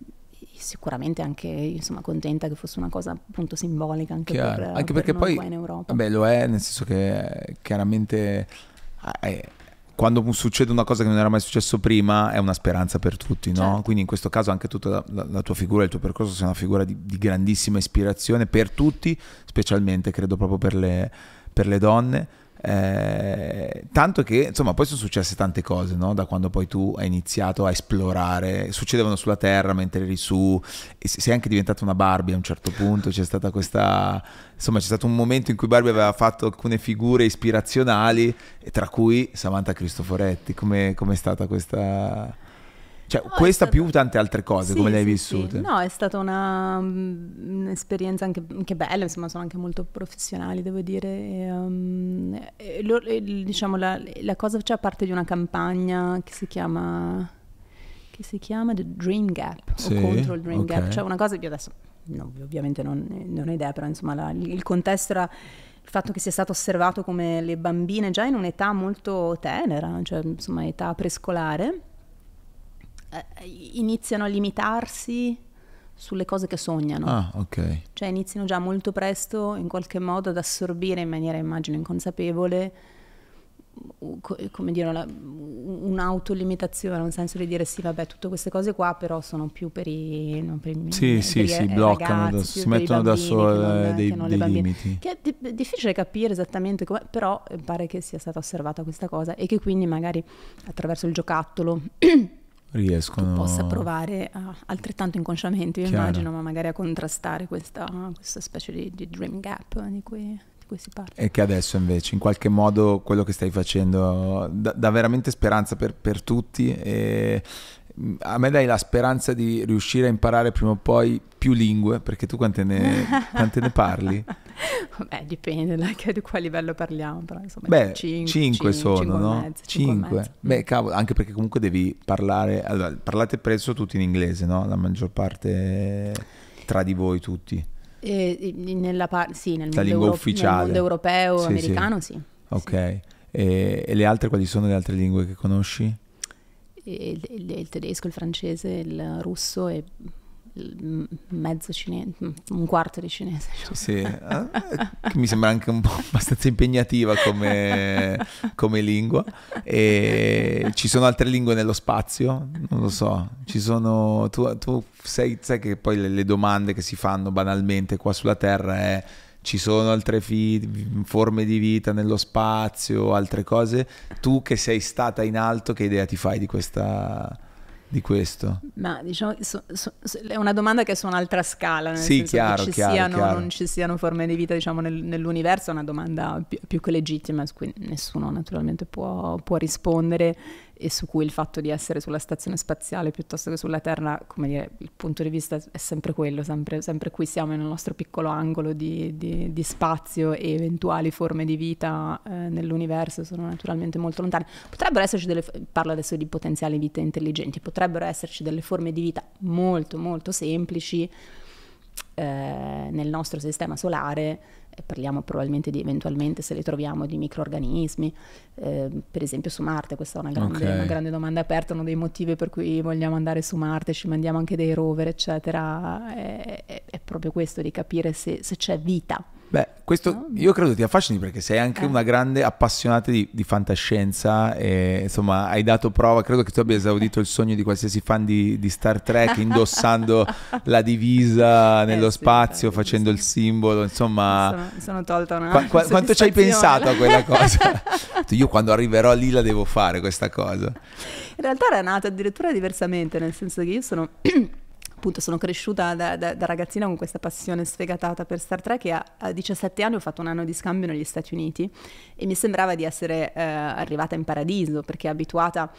Speaker 2: sicuramente anche insomma, contenta che fosse una cosa appunto simbolica anche, Chiaro. per, anche perché per poi in Europa.
Speaker 1: beh lo è, nel senso che eh, chiaramente eh, quando succede una cosa che non era mai successo prima è una speranza per tutti, no? Certo. Quindi in questo caso anche tutta la, la, la, tua figura, il tuo percorso sia una figura di, di grandissima ispirazione per tutti, specialmente credo proprio per le, per le donne eh, tanto che, insomma, poi sono successe tante cose, no? Da quando poi tu hai iniziato a esplorare, succedevano sulla Terra mentre eri su, e sei anche diventata una Barbie a un certo punto, c'è stata questa... Insomma, c'è stato un momento in cui Barbie aveva fatto alcune figure ispirazionali, tra cui Samantha Cristoforetti. Come è stata questa... Cioè, no, questa stato... più tante altre cose, sì, come le hai sì, vissute? Sì.
Speaker 2: No, è stata una, un'esperienza mm, anche, anche, bella, insomma, sono anche molto professionali, devo dire. E, um, e lo, e, diciamo, la, la cosa faceva cioè, parte di una campagna che si chiama, che si chiama The Dream Gap, o contro il Dream okay. Gap. Cioè, una cosa, che adesso no, ovviamente non, non, ho idea, però insomma, la, il contesto era il fatto che sia stato osservato come le bambine già in un'età molto tenera, cioè, insomma, età prescolare eh, iniziano a limitarsi sulle cose che sognano. Ah, ok. Cioè iniziano già molto presto in qualche modo ad assorbire in maniera immagino inconsapevole come dire, la, un'autolimitazione, un senso di dire sì, vabbè, tutte queste cose qua però sono più per i... Non per i sì, per sì, i, si i bloccano, ragazzi, da, si mettono da sole eh, dei, che dei limiti. Che è di, difficile capire esattamente come, però eh, pare che sia stata osservata questa cosa e che quindi magari attraverso il giocattolo
Speaker 1: riescono... Tu possa
Speaker 2: provare a, altrettanto inconsciamente, io immagino, ma magari a contrastare questa, questa specie di, di, dream gap di cui, di cui si parla.
Speaker 1: E che adesso invece, in qualche modo, quello che stai facendo dà, veramente speranza per, per tutti e, mm, a me dai la speranza di riuscire a imparare prima o poi più lingue, perché tu quante ne, quante ne parli?
Speaker 2: Beh, dipende da che, di quale livello parliamo, però insomma, Beh, 5, 5 sono, 5 no? Mezzo, 5. 5.
Speaker 1: Beh, cavolo, anche perché comunque devi parlare, allora, parlate presso tutti in inglese, no? La maggior parte tra di voi tutti.
Speaker 2: E, nella par- sì, nel, mondo lingua euro- ufficiale. nel mondo europeo, sì, americano, sì. sì.
Speaker 1: Ok. Sì. E, e le altre quali sono le altre lingue che conosci?
Speaker 2: Il, il, il, tedesco, il francese, il russo e mezzo cinese, un quarto di cinese.
Speaker 1: Sì, eh, mi sembra anche un po' abbastanza impegnativa come, come lingua. E ci sono altre lingue nello spazio? Non lo so. Ci sono, tu, tu sai, sai, che poi le, le domande che si fanno banalmente qua sulla Terra è ci sono altre fi- forme di vita nello spazio, altre cose. Tu che sei stata in alto, che idea ti fai di questa di questo?
Speaker 2: Ma diciamo, so, so, è una domanda che è su un'altra scala, nel sì, senso chiaro, che ci chiaro, siano chiaro. non ci siano forme di vita diciamo, nel, nell'universo, è una domanda più, più, che legittima, su cui nessuno naturalmente può, può rispondere e su cui il fatto di essere sulla stazione spaziale piuttosto che sulla Terra, come dire, il punto di vista è sempre quello, sempre, sempre qui siamo nel nostro piccolo angolo di, di, di spazio e eventuali forme di vita eh, nell'universo sono naturalmente molto lontane. Potrebbero esserci delle, parlo adesso di potenziali vite intelligenti, potrebbero esserci delle forme di vita molto molto semplici eh, nel nostro sistema solare parliamo probabilmente di eventualmente se le troviamo di microorganismi, eh, per esempio su Marte, questa è una grande, okay. una grande, domanda aperta, uno dei motivi per cui vogliamo andare su Marte, ci mandiamo anche dei rover, eccetera, è, è, è proprio questo di capire se, se c'è vita
Speaker 1: Beh, questo io credo ti affascini perché sei anche eh. una grande appassionata di, di, fantascienza e insomma hai dato prova, credo che tu abbia esaudito il sogno di qualsiasi fan di, di Star Trek indossando la divisa eh, nello eh, spazio, sì, facendo sì. il simbolo, insomma...
Speaker 2: Sono, sono tolta una... Qu- qu- quanto ci hai pensato a quella cosa?
Speaker 1: io quando arriverò lì la devo fare questa cosa. In
Speaker 2: realtà era nata addirittura diversamente, nel senso che io sono... appunto sono cresciuta da, da, da, ragazzina con questa passione sfegatata per Star Trek e a, a, 17 anni ho fatto un anno di scambio negli Stati Uniti e mi sembrava di essere eh, arrivata in paradiso perché abituata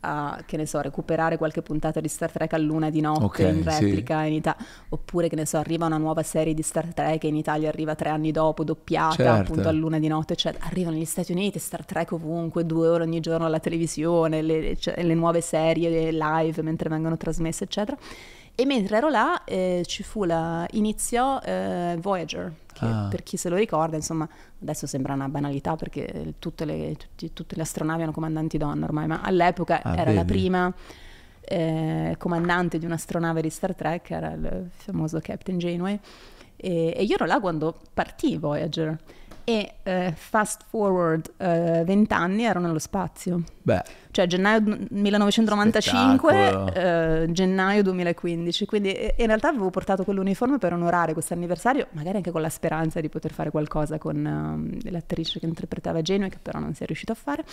Speaker 2: a, che ne so, recuperare qualche puntata di Star Trek a luna di notte okay, in replica sì. in Italia, oppure che ne so, arriva una nuova serie di Star Trek e in Italia arriva tre anni dopo, doppiata certo. appunto a luna di notte, cioè arrivano negli Stati Uniti, Star Trek ovunque, due ore ogni giorno alla televisione, le, le, cioè, le nuove serie le live mentre vengono trasmesse, eccetera. E mentre ero là eh, ci fu la, iniziò eh, Voyager, che ah. per chi se lo ricorda, insomma, adesso sembra una banalità perché eh, tutte le, tutti, tutte le astronavi hanno comandanti donne ormai, ma all'epoca ah, era bene. la prima eh, comandante di un'astronave di Star Trek, era il famoso Captain Janeway, e, e io ero là quando partì Voyager e eh, fast forward 20 eh, anni ero nello spazio. Beh. Cioè gennaio 1995, eh, gennaio 2015, quindi eh, in realtà avevo portato quell'uniforme per onorare questo anniversario, magari anche con la speranza di poter fare qualcosa con um, l'attrice che interpretava Genio, che però non si è riuscito a fare.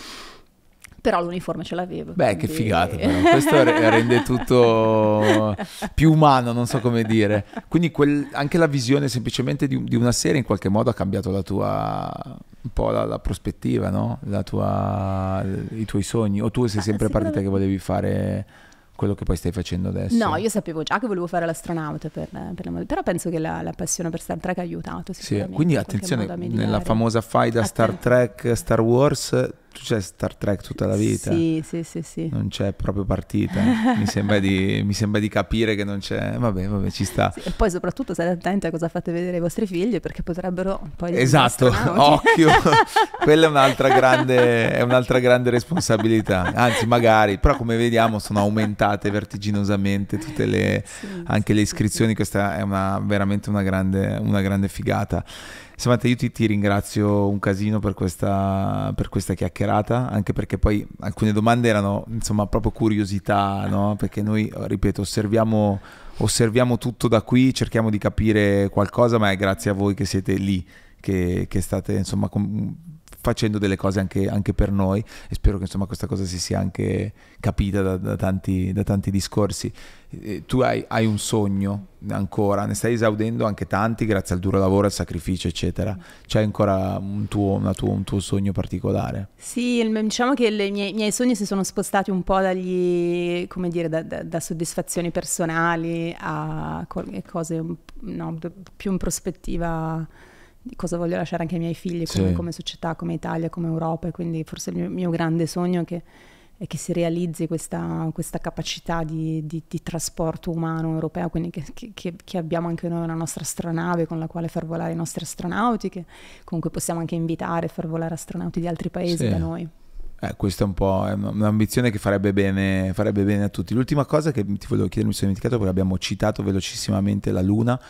Speaker 2: Però l'uniforme ce l'avevo. Beh, quindi... che figata però. Questo rende
Speaker 1: tutto più umano, non so come dire. Quindi quel, anche la visione semplicemente di, di, una serie in qualche modo ha cambiato la tua... un po' la, la prospettiva, no? La tua, I tuoi sogni. O tu sei ah, sempre ah, partita che volevi fare quello che poi stai facendo adesso. No, io
Speaker 2: sapevo già che volevo fare l'astronauta, per, per la, però penso che la, la, passione per Star Trek ha aiutato. Sì, quindi attenzione, nella famosa
Speaker 1: faida Atten- Star Trek, Star Wars, tu c'è Star Trek tutta la vita. Sì,
Speaker 2: sì, sì, sì.
Speaker 1: Non c'è proprio partita. mi, sembra di, mi, sembra di, capire che non c'è. Vabbè, vabbè, ci sta. Sì, e
Speaker 2: poi soprattutto state attenti a cosa fate vedere ai vostri figli perché potrebbero poi... Esatto, occhio.
Speaker 1: Quella è un'altra, grande, è un'altra grande responsabilità. Anzi, magari, però come vediamo sono aumentate vertiginosamente tutte le... Sì, anche sì, le iscrizioni. Questa è una, veramente una grande, una grande figata. Samantha, io ti, ti, ringrazio un casino per questa, per questa, chiacchierata, anche perché poi alcune domande erano insomma proprio curiosità, no? perché noi, ripeto, osserviamo, osserviamo tutto da qui, cerchiamo di capire qualcosa, ma è grazie a voi che siete lì che, che, state insomma com- facendo delle cose anche, anche, per noi e spero che insomma questa cosa si sia anche capita da, da, tanti, da tanti, discorsi. E tu hai, hai, un sogno ancora, ne stai esaudendo anche tanti grazie al duro lavoro, al sacrificio eccetera. C'è ancora un tuo, tuo, un tuo, sogno particolare?
Speaker 2: Sì, diciamo che i mie, miei, sogni si sono spostati un po' dagli, come dire, da, da soddisfazioni personali a cose no, più in prospettiva cosa voglio lasciare anche ai miei figli come, sì. come società, come Italia, come Europa e quindi forse il mio, mio grande sogno è che, è che si realizzi questa, questa capacità di, di, di, trasporto umano europeo, quindi che, che, che, abbiamo anche noi una nostra astronave con la quale far volare i nostri astronauti, che comunque possiamo anche invitare a far volare astronauti di altri paesi sì. da noi.
Speaker 1: Eh, questa è un po' un'ambizione che farebbe bene, farebbe bene a tutti. L'ultima cosa che ti volevo chiedere, mi sono dimenticato perché abbiamo citato velocissimamente la Luna,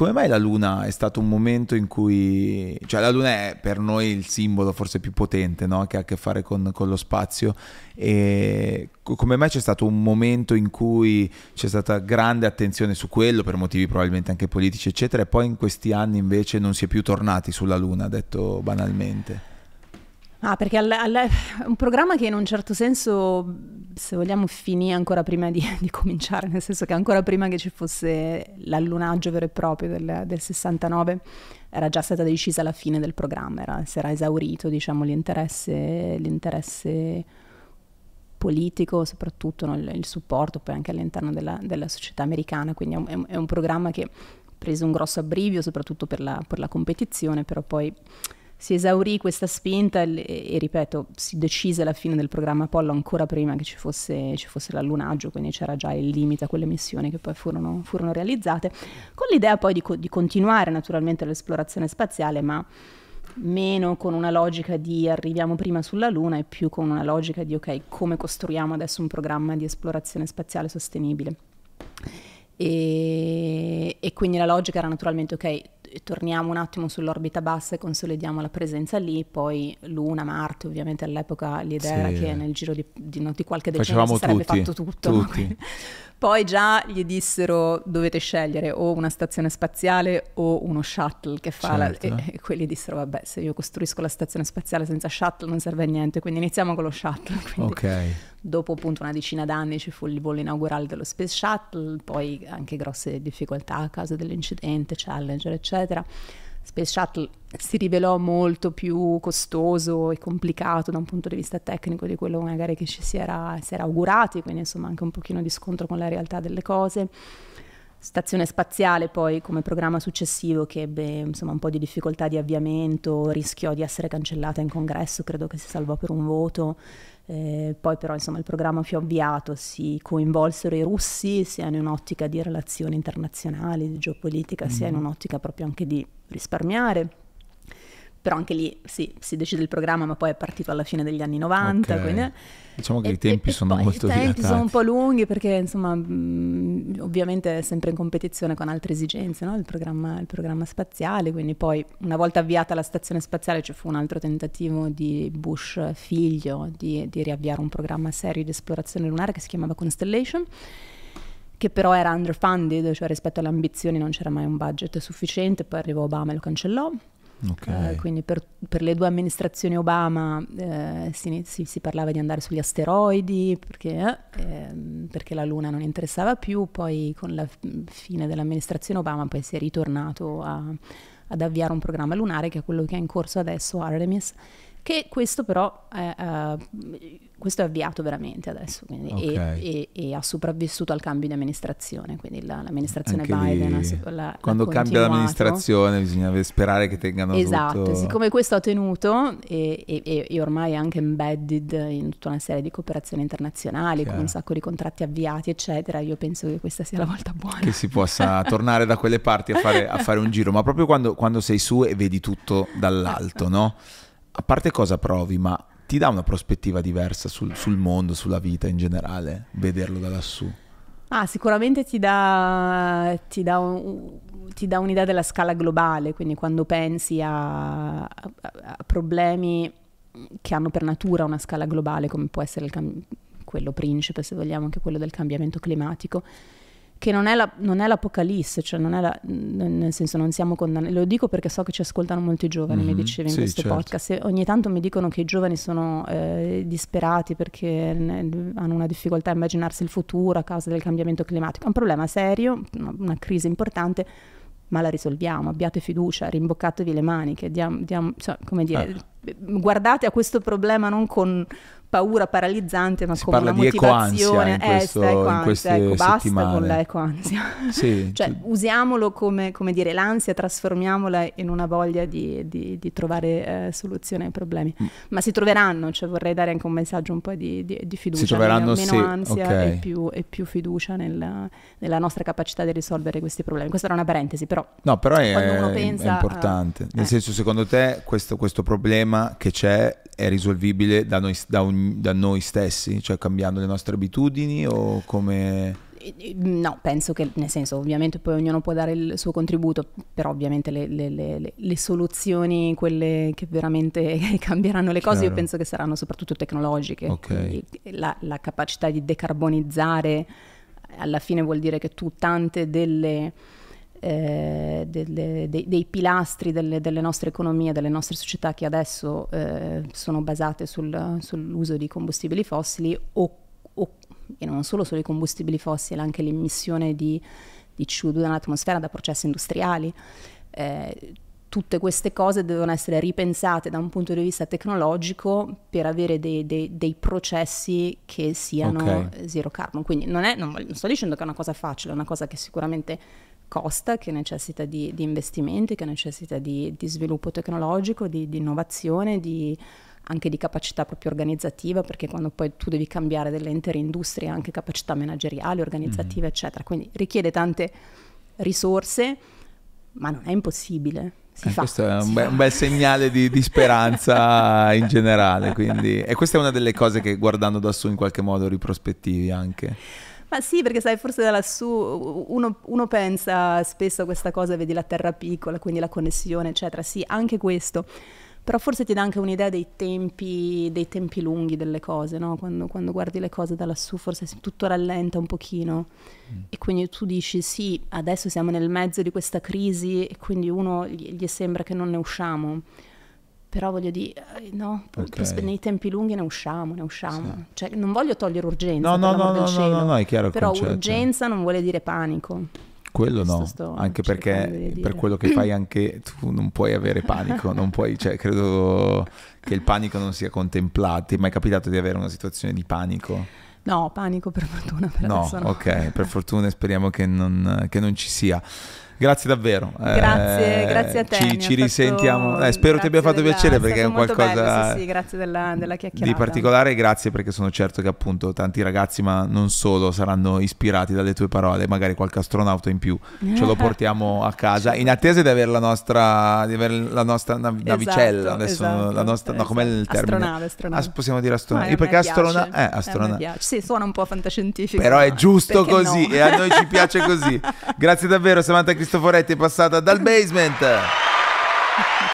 Speaker 1: come mai la Luna è stato un momento in cui, cioè la Luna è per noi il simbolo forse più potente no? che ha a che fare con, con lo spazio e come mai c'è stato un momento in cui c'è stata grande attenzione su quello per motivi probabilmente anche politici eccetera e poi in questi anni invece non si è più tornati sulla Luna, detto banalmente?
Speaker 2: Ah, perché è un programma che in un certo senso, se vogliamo, finì ancora prima di, di cominciare, nel senso che ancora prima che ci fosse l'allunaggio vero e proprio del, del, 69, era già stata decisa la fine del programma, era, si era esaurito diciamo, l'interesse, politico, soprattutto no, il, il, supporto poi anche all'interno della, della, società americana, quindi è un, è un programma che ha preso un grosso abbrivio, soprattutto per la, per la competizione, però poi si esaurì questa spinta e, e, ripeto, si decise la fine del programma Apollo ancora prima che ci fosse, ci fosse l'allunaggio, quindi c'era già il limite a quelle missioni che poi furono, furono realizzate, con l'idea poi di, co- di continuare naturalmente l'esplorazione spaziale, ma meno con una logica di arriviamo prima sulla Luna e più con una logica di ok, come costruiamo adesso un programma di esplorazione spaziale sostenibile. E, e, quindi la logica era naturalmente ok, torniamo un attimo sull'orbita bassa e consolidiamo la presenza lì, poi Luna, Marte, ovviamente all'epoca l'idea sì. era che nel giro di, di, di qualche decennio si sarebbe tutti, fatto tutto. Tutti. Poi già gli dissero dovete scegliere o una stazione spaziale o uno shuttle che fa certo. la... e, e, quelli dissero vabbè se io costruisco la stazione spaziale senza shuttle non serve a niente, quindi iniziamo con lo shuttle. Quindi ok. Dopo appunto una decina d'anni ci fu il volo inaugurale dello Space Shuttle, poi anche grosse difficoltà a causa dell'incidente, Challenger eccetera. Space Shuttle si rivelò molto più costoso e complicato da un punto di vista tecnico di quello magari che ci si era, si era augurati, quindi insomma anche un pochino di scontro con la realtà delle cose. Stazione spaziale poi come programma successivo che ebbe insomma, un po' di difficoltà di avviamento, rischiò di essere cancellata in congresso, credo che si salvò per un voto. Eh, poi però insomma il programma fu avviato si coinvolsero i russi sia in un'ottica di relazioni internazionali, di geopolitica, mm. sia in mm. un'ottica proprio anche di risparmiare però anche lì sì, si decide il programma, ma poi è partito alla fine degli anni 90. Okay. Quindi...
Speaker 1: Diciamo che e, i tempi e, sono e molto dilatati. I tempi sono un po'
Speaker 2: lunghi perché insomma mh, mm, ovviamente è sempre in competizione con altre esigenze, no? il, programma, il, programma, spaziale, quindi poi una volta avviata la stazione spaziale ci fu un altro tentativo di Bush figlio di, di riavviare un programma serio di esplorazione lunare che si chiamava Constellation che però era underfunded, cioè rispetto alle ambizioni non c'era mai un budget sufficiente, poi arrivò Obama e lo cancellò, Okay. Eh, quindi per, per, le due amministrazioni Obama eh, si, si, si, parlava di andare sugli asteroidi perché, eh, perché, la Luna non interessava più, poi con la fine dell'amministrazione Obama poi si è ritornato a, ad avviare un programma lunare che è quello che è in corso adesso, Artemis, che questo però è... Eh, questo è avviato veramente adesso quindi, okay. e, e, e, ha sopravvissuto al cambio di amministrazione, quindi la, l'amministrazione Anche Biden. Lì, la, la, quando cambia l'amministrazione
Speaker 1: bisogna sperare che tengano esatto, tutto... siccome
Speaker 2: questo ha tenuto e, e, ormai è anche embedded in tutta una serie di cooperazioni internazionali, Chiaro. con un sacco di contratti avviati, eccetera, io penso che questa sia la volta buona. Che
Speaker 1: si possa tornare da quelle parti a fare, a fare un giro, ma proprio quando, quando sei su e vedi tutto dall'alto, no? A parte cosa provi, ma ti dà una prospettiva diversa sul, sul mondo, sulla vita in generale, vederlo da lassù.
Speaker 2: Ah, sicuramente ti dà, ti, dà un, ti dà, un'idea della scala globale, quindi quando pensi a, a, a, problemi che hanno per natura una scala globale, come può essere cam- quello principe, se vogliamo, anche quello del cambiamento climatico, che non è, la, non è l'apocalisse, cioè non è la, nel senso non siamo condannati, lo dico perché so che ci ascoltano molti giovani, mm-hmm. mi mhm. dicevi in sì, questo certo. podcast, e ogni tanto mi dicono che i giovani sono eh, disperati perché ne, hanno una difficoltà a immaginarsi il futuro a causa del cambiamento climatico, è un problema serio, una, crisi importante, ma la risolviamo, abbiate fiducia, rimboccatevi le maniche, diam, diam, cioè, come dire, ah. guardate a questo problema non con paura paralizzante, ma si come una motivazione. In, eh, questo, eh, in queste ecco, basta settimane. con l'ecoansia. Sì, cioè, tu... Cioè- usiamolo come, come, dire l'ansia, trasformiamola in una voglia di, di, di trovare eh, soluzione ai problemi. Mm. Ma si troveranno, cioè, vorrei dare anche un messaggio un po' di, di fiducia. Si troveranno meno, sì. ansia okay. e, più, e, più, fiducia nella, nella, nostra capacità di risolvere questi problemi. Questa era una parentesi, però. No, però è, è, pensa, è importante.
Speaker 1: Uh, Nel eh. senso, secondo te questo, questo problema che c'è è risolvibile da, noi, da ognuno? da noi stessi, cioè cambiando le nostre abitudini o come...
Speaker 2: No, penso che nel senso ovviamente poi ognuno può dare il suo contributo, però ovviamente le, le, le, le soluzioni, quelle che veramente cambieranno le cose, Chiaro. io penso che saranno soprattutto tecnologiche. Okay. La, la capacità di decarbonizzare alla fine vuol dire che tu tante delle eh, delle, dei, dei, pilastri delle, delle, nostre economie, delle nostre società che adesso eh, sono basate sul, sull'uso di combustibili fossili o, o, e non solo sui combustibili fossili, anche l'emissione di, di CO2 nell'atmosfera da processi industriali. Eh, tutte queste cose devono essere ripensate da un punto di vista tecnologico per avere dei, dei, dei processi che siano okay. zero carbon. Quindi non, è, non, non sto dicendo che è una cosa facile, è una cosa che sicuramente costa, che necessita di, di investimenti, che necessita di, di sviluppo tecnologico, di, di innovazione, di anche di capacità proprio organizzativa, perché quando poi tu devi cambiare delle intere industrie, anche capacità manageriali, organizzative, mm. eccetera. Quindi richiede tante risorse, ma non è impossibile.
Speaker 1: Eh, questo è un, be un, bel segnale di, di speranza in generale. Quindi. E questa è una delle cose che guardando da su in qualche modo riprospettivi anche.
Speaker 2: Ma sì, perché sai, forse da lassù uno, uno pensa spesso a questa cosa, vedi la terra piccola, quindi la connessione, eccetera. Sì, anche questo però forse ti dà anche un'idea dei tempi, dei tempi lunghi delle cose, no? quando, quando, guardi le cose da lassù forse tutto rallenta un pochino mm. e quindi tu dici sì, adesso siamo nel mezzo di questa crisi e quindi uno gli, gli sembra che non ne usciamo, però voglio dire, eh, no,
Speaker 1: okay. nei
Speaker 2: tempi lunghi ne usciamo, ne usciamo. Sì. Cioè, non voglio togliere urgenza, no, no, no, no, cielo, no, no, è chiaro però concetto. urgenza non vuole dire panico. Quello no, anche
Speaker 1: perché per quello che fai anche tu non puoi avere panico, non puoi, cioè credo che il panico non sia contemplato. Ti è mai capitato di avere una situazione di panico?
Speaker 2: No, panico per fortuna per no, No,
Speaker 1: ok, per fortuna speriamo che non, che non ci sia. Grazie davvero. Eh, grazie, eh, grazie a te. Ci, ci risentiamo. Eh, spero ti abbia fatto della, piacere perché è un qualcosa bello, sì, sì,
Speaker 2: grazie della, della chiacchierata. Di particolare
Speaker 1: grazie perché sono certo che appunto tanti ragazzi, ma non solo, saranno ispirati dalle tue parole, magari qualche astronauta in più. Ce lo portiamo a casa certo. in attesa di avere la nostra, di avere la nostra nav- esatto, navicella. Adesso esatto, la nostra, esatto. no, com'è il esatto. termine? Astronave, astronave. Ah, possiamo dire astronave. Perché astronave... Eh, astronave.
Speaker 2: Sì, suona un po' fantascientifico. Però è giusto così no? e a noi ci piace
Speaker 1: così. grazie davvero Samantha Cristina. Cristoforetti è passata dal basement.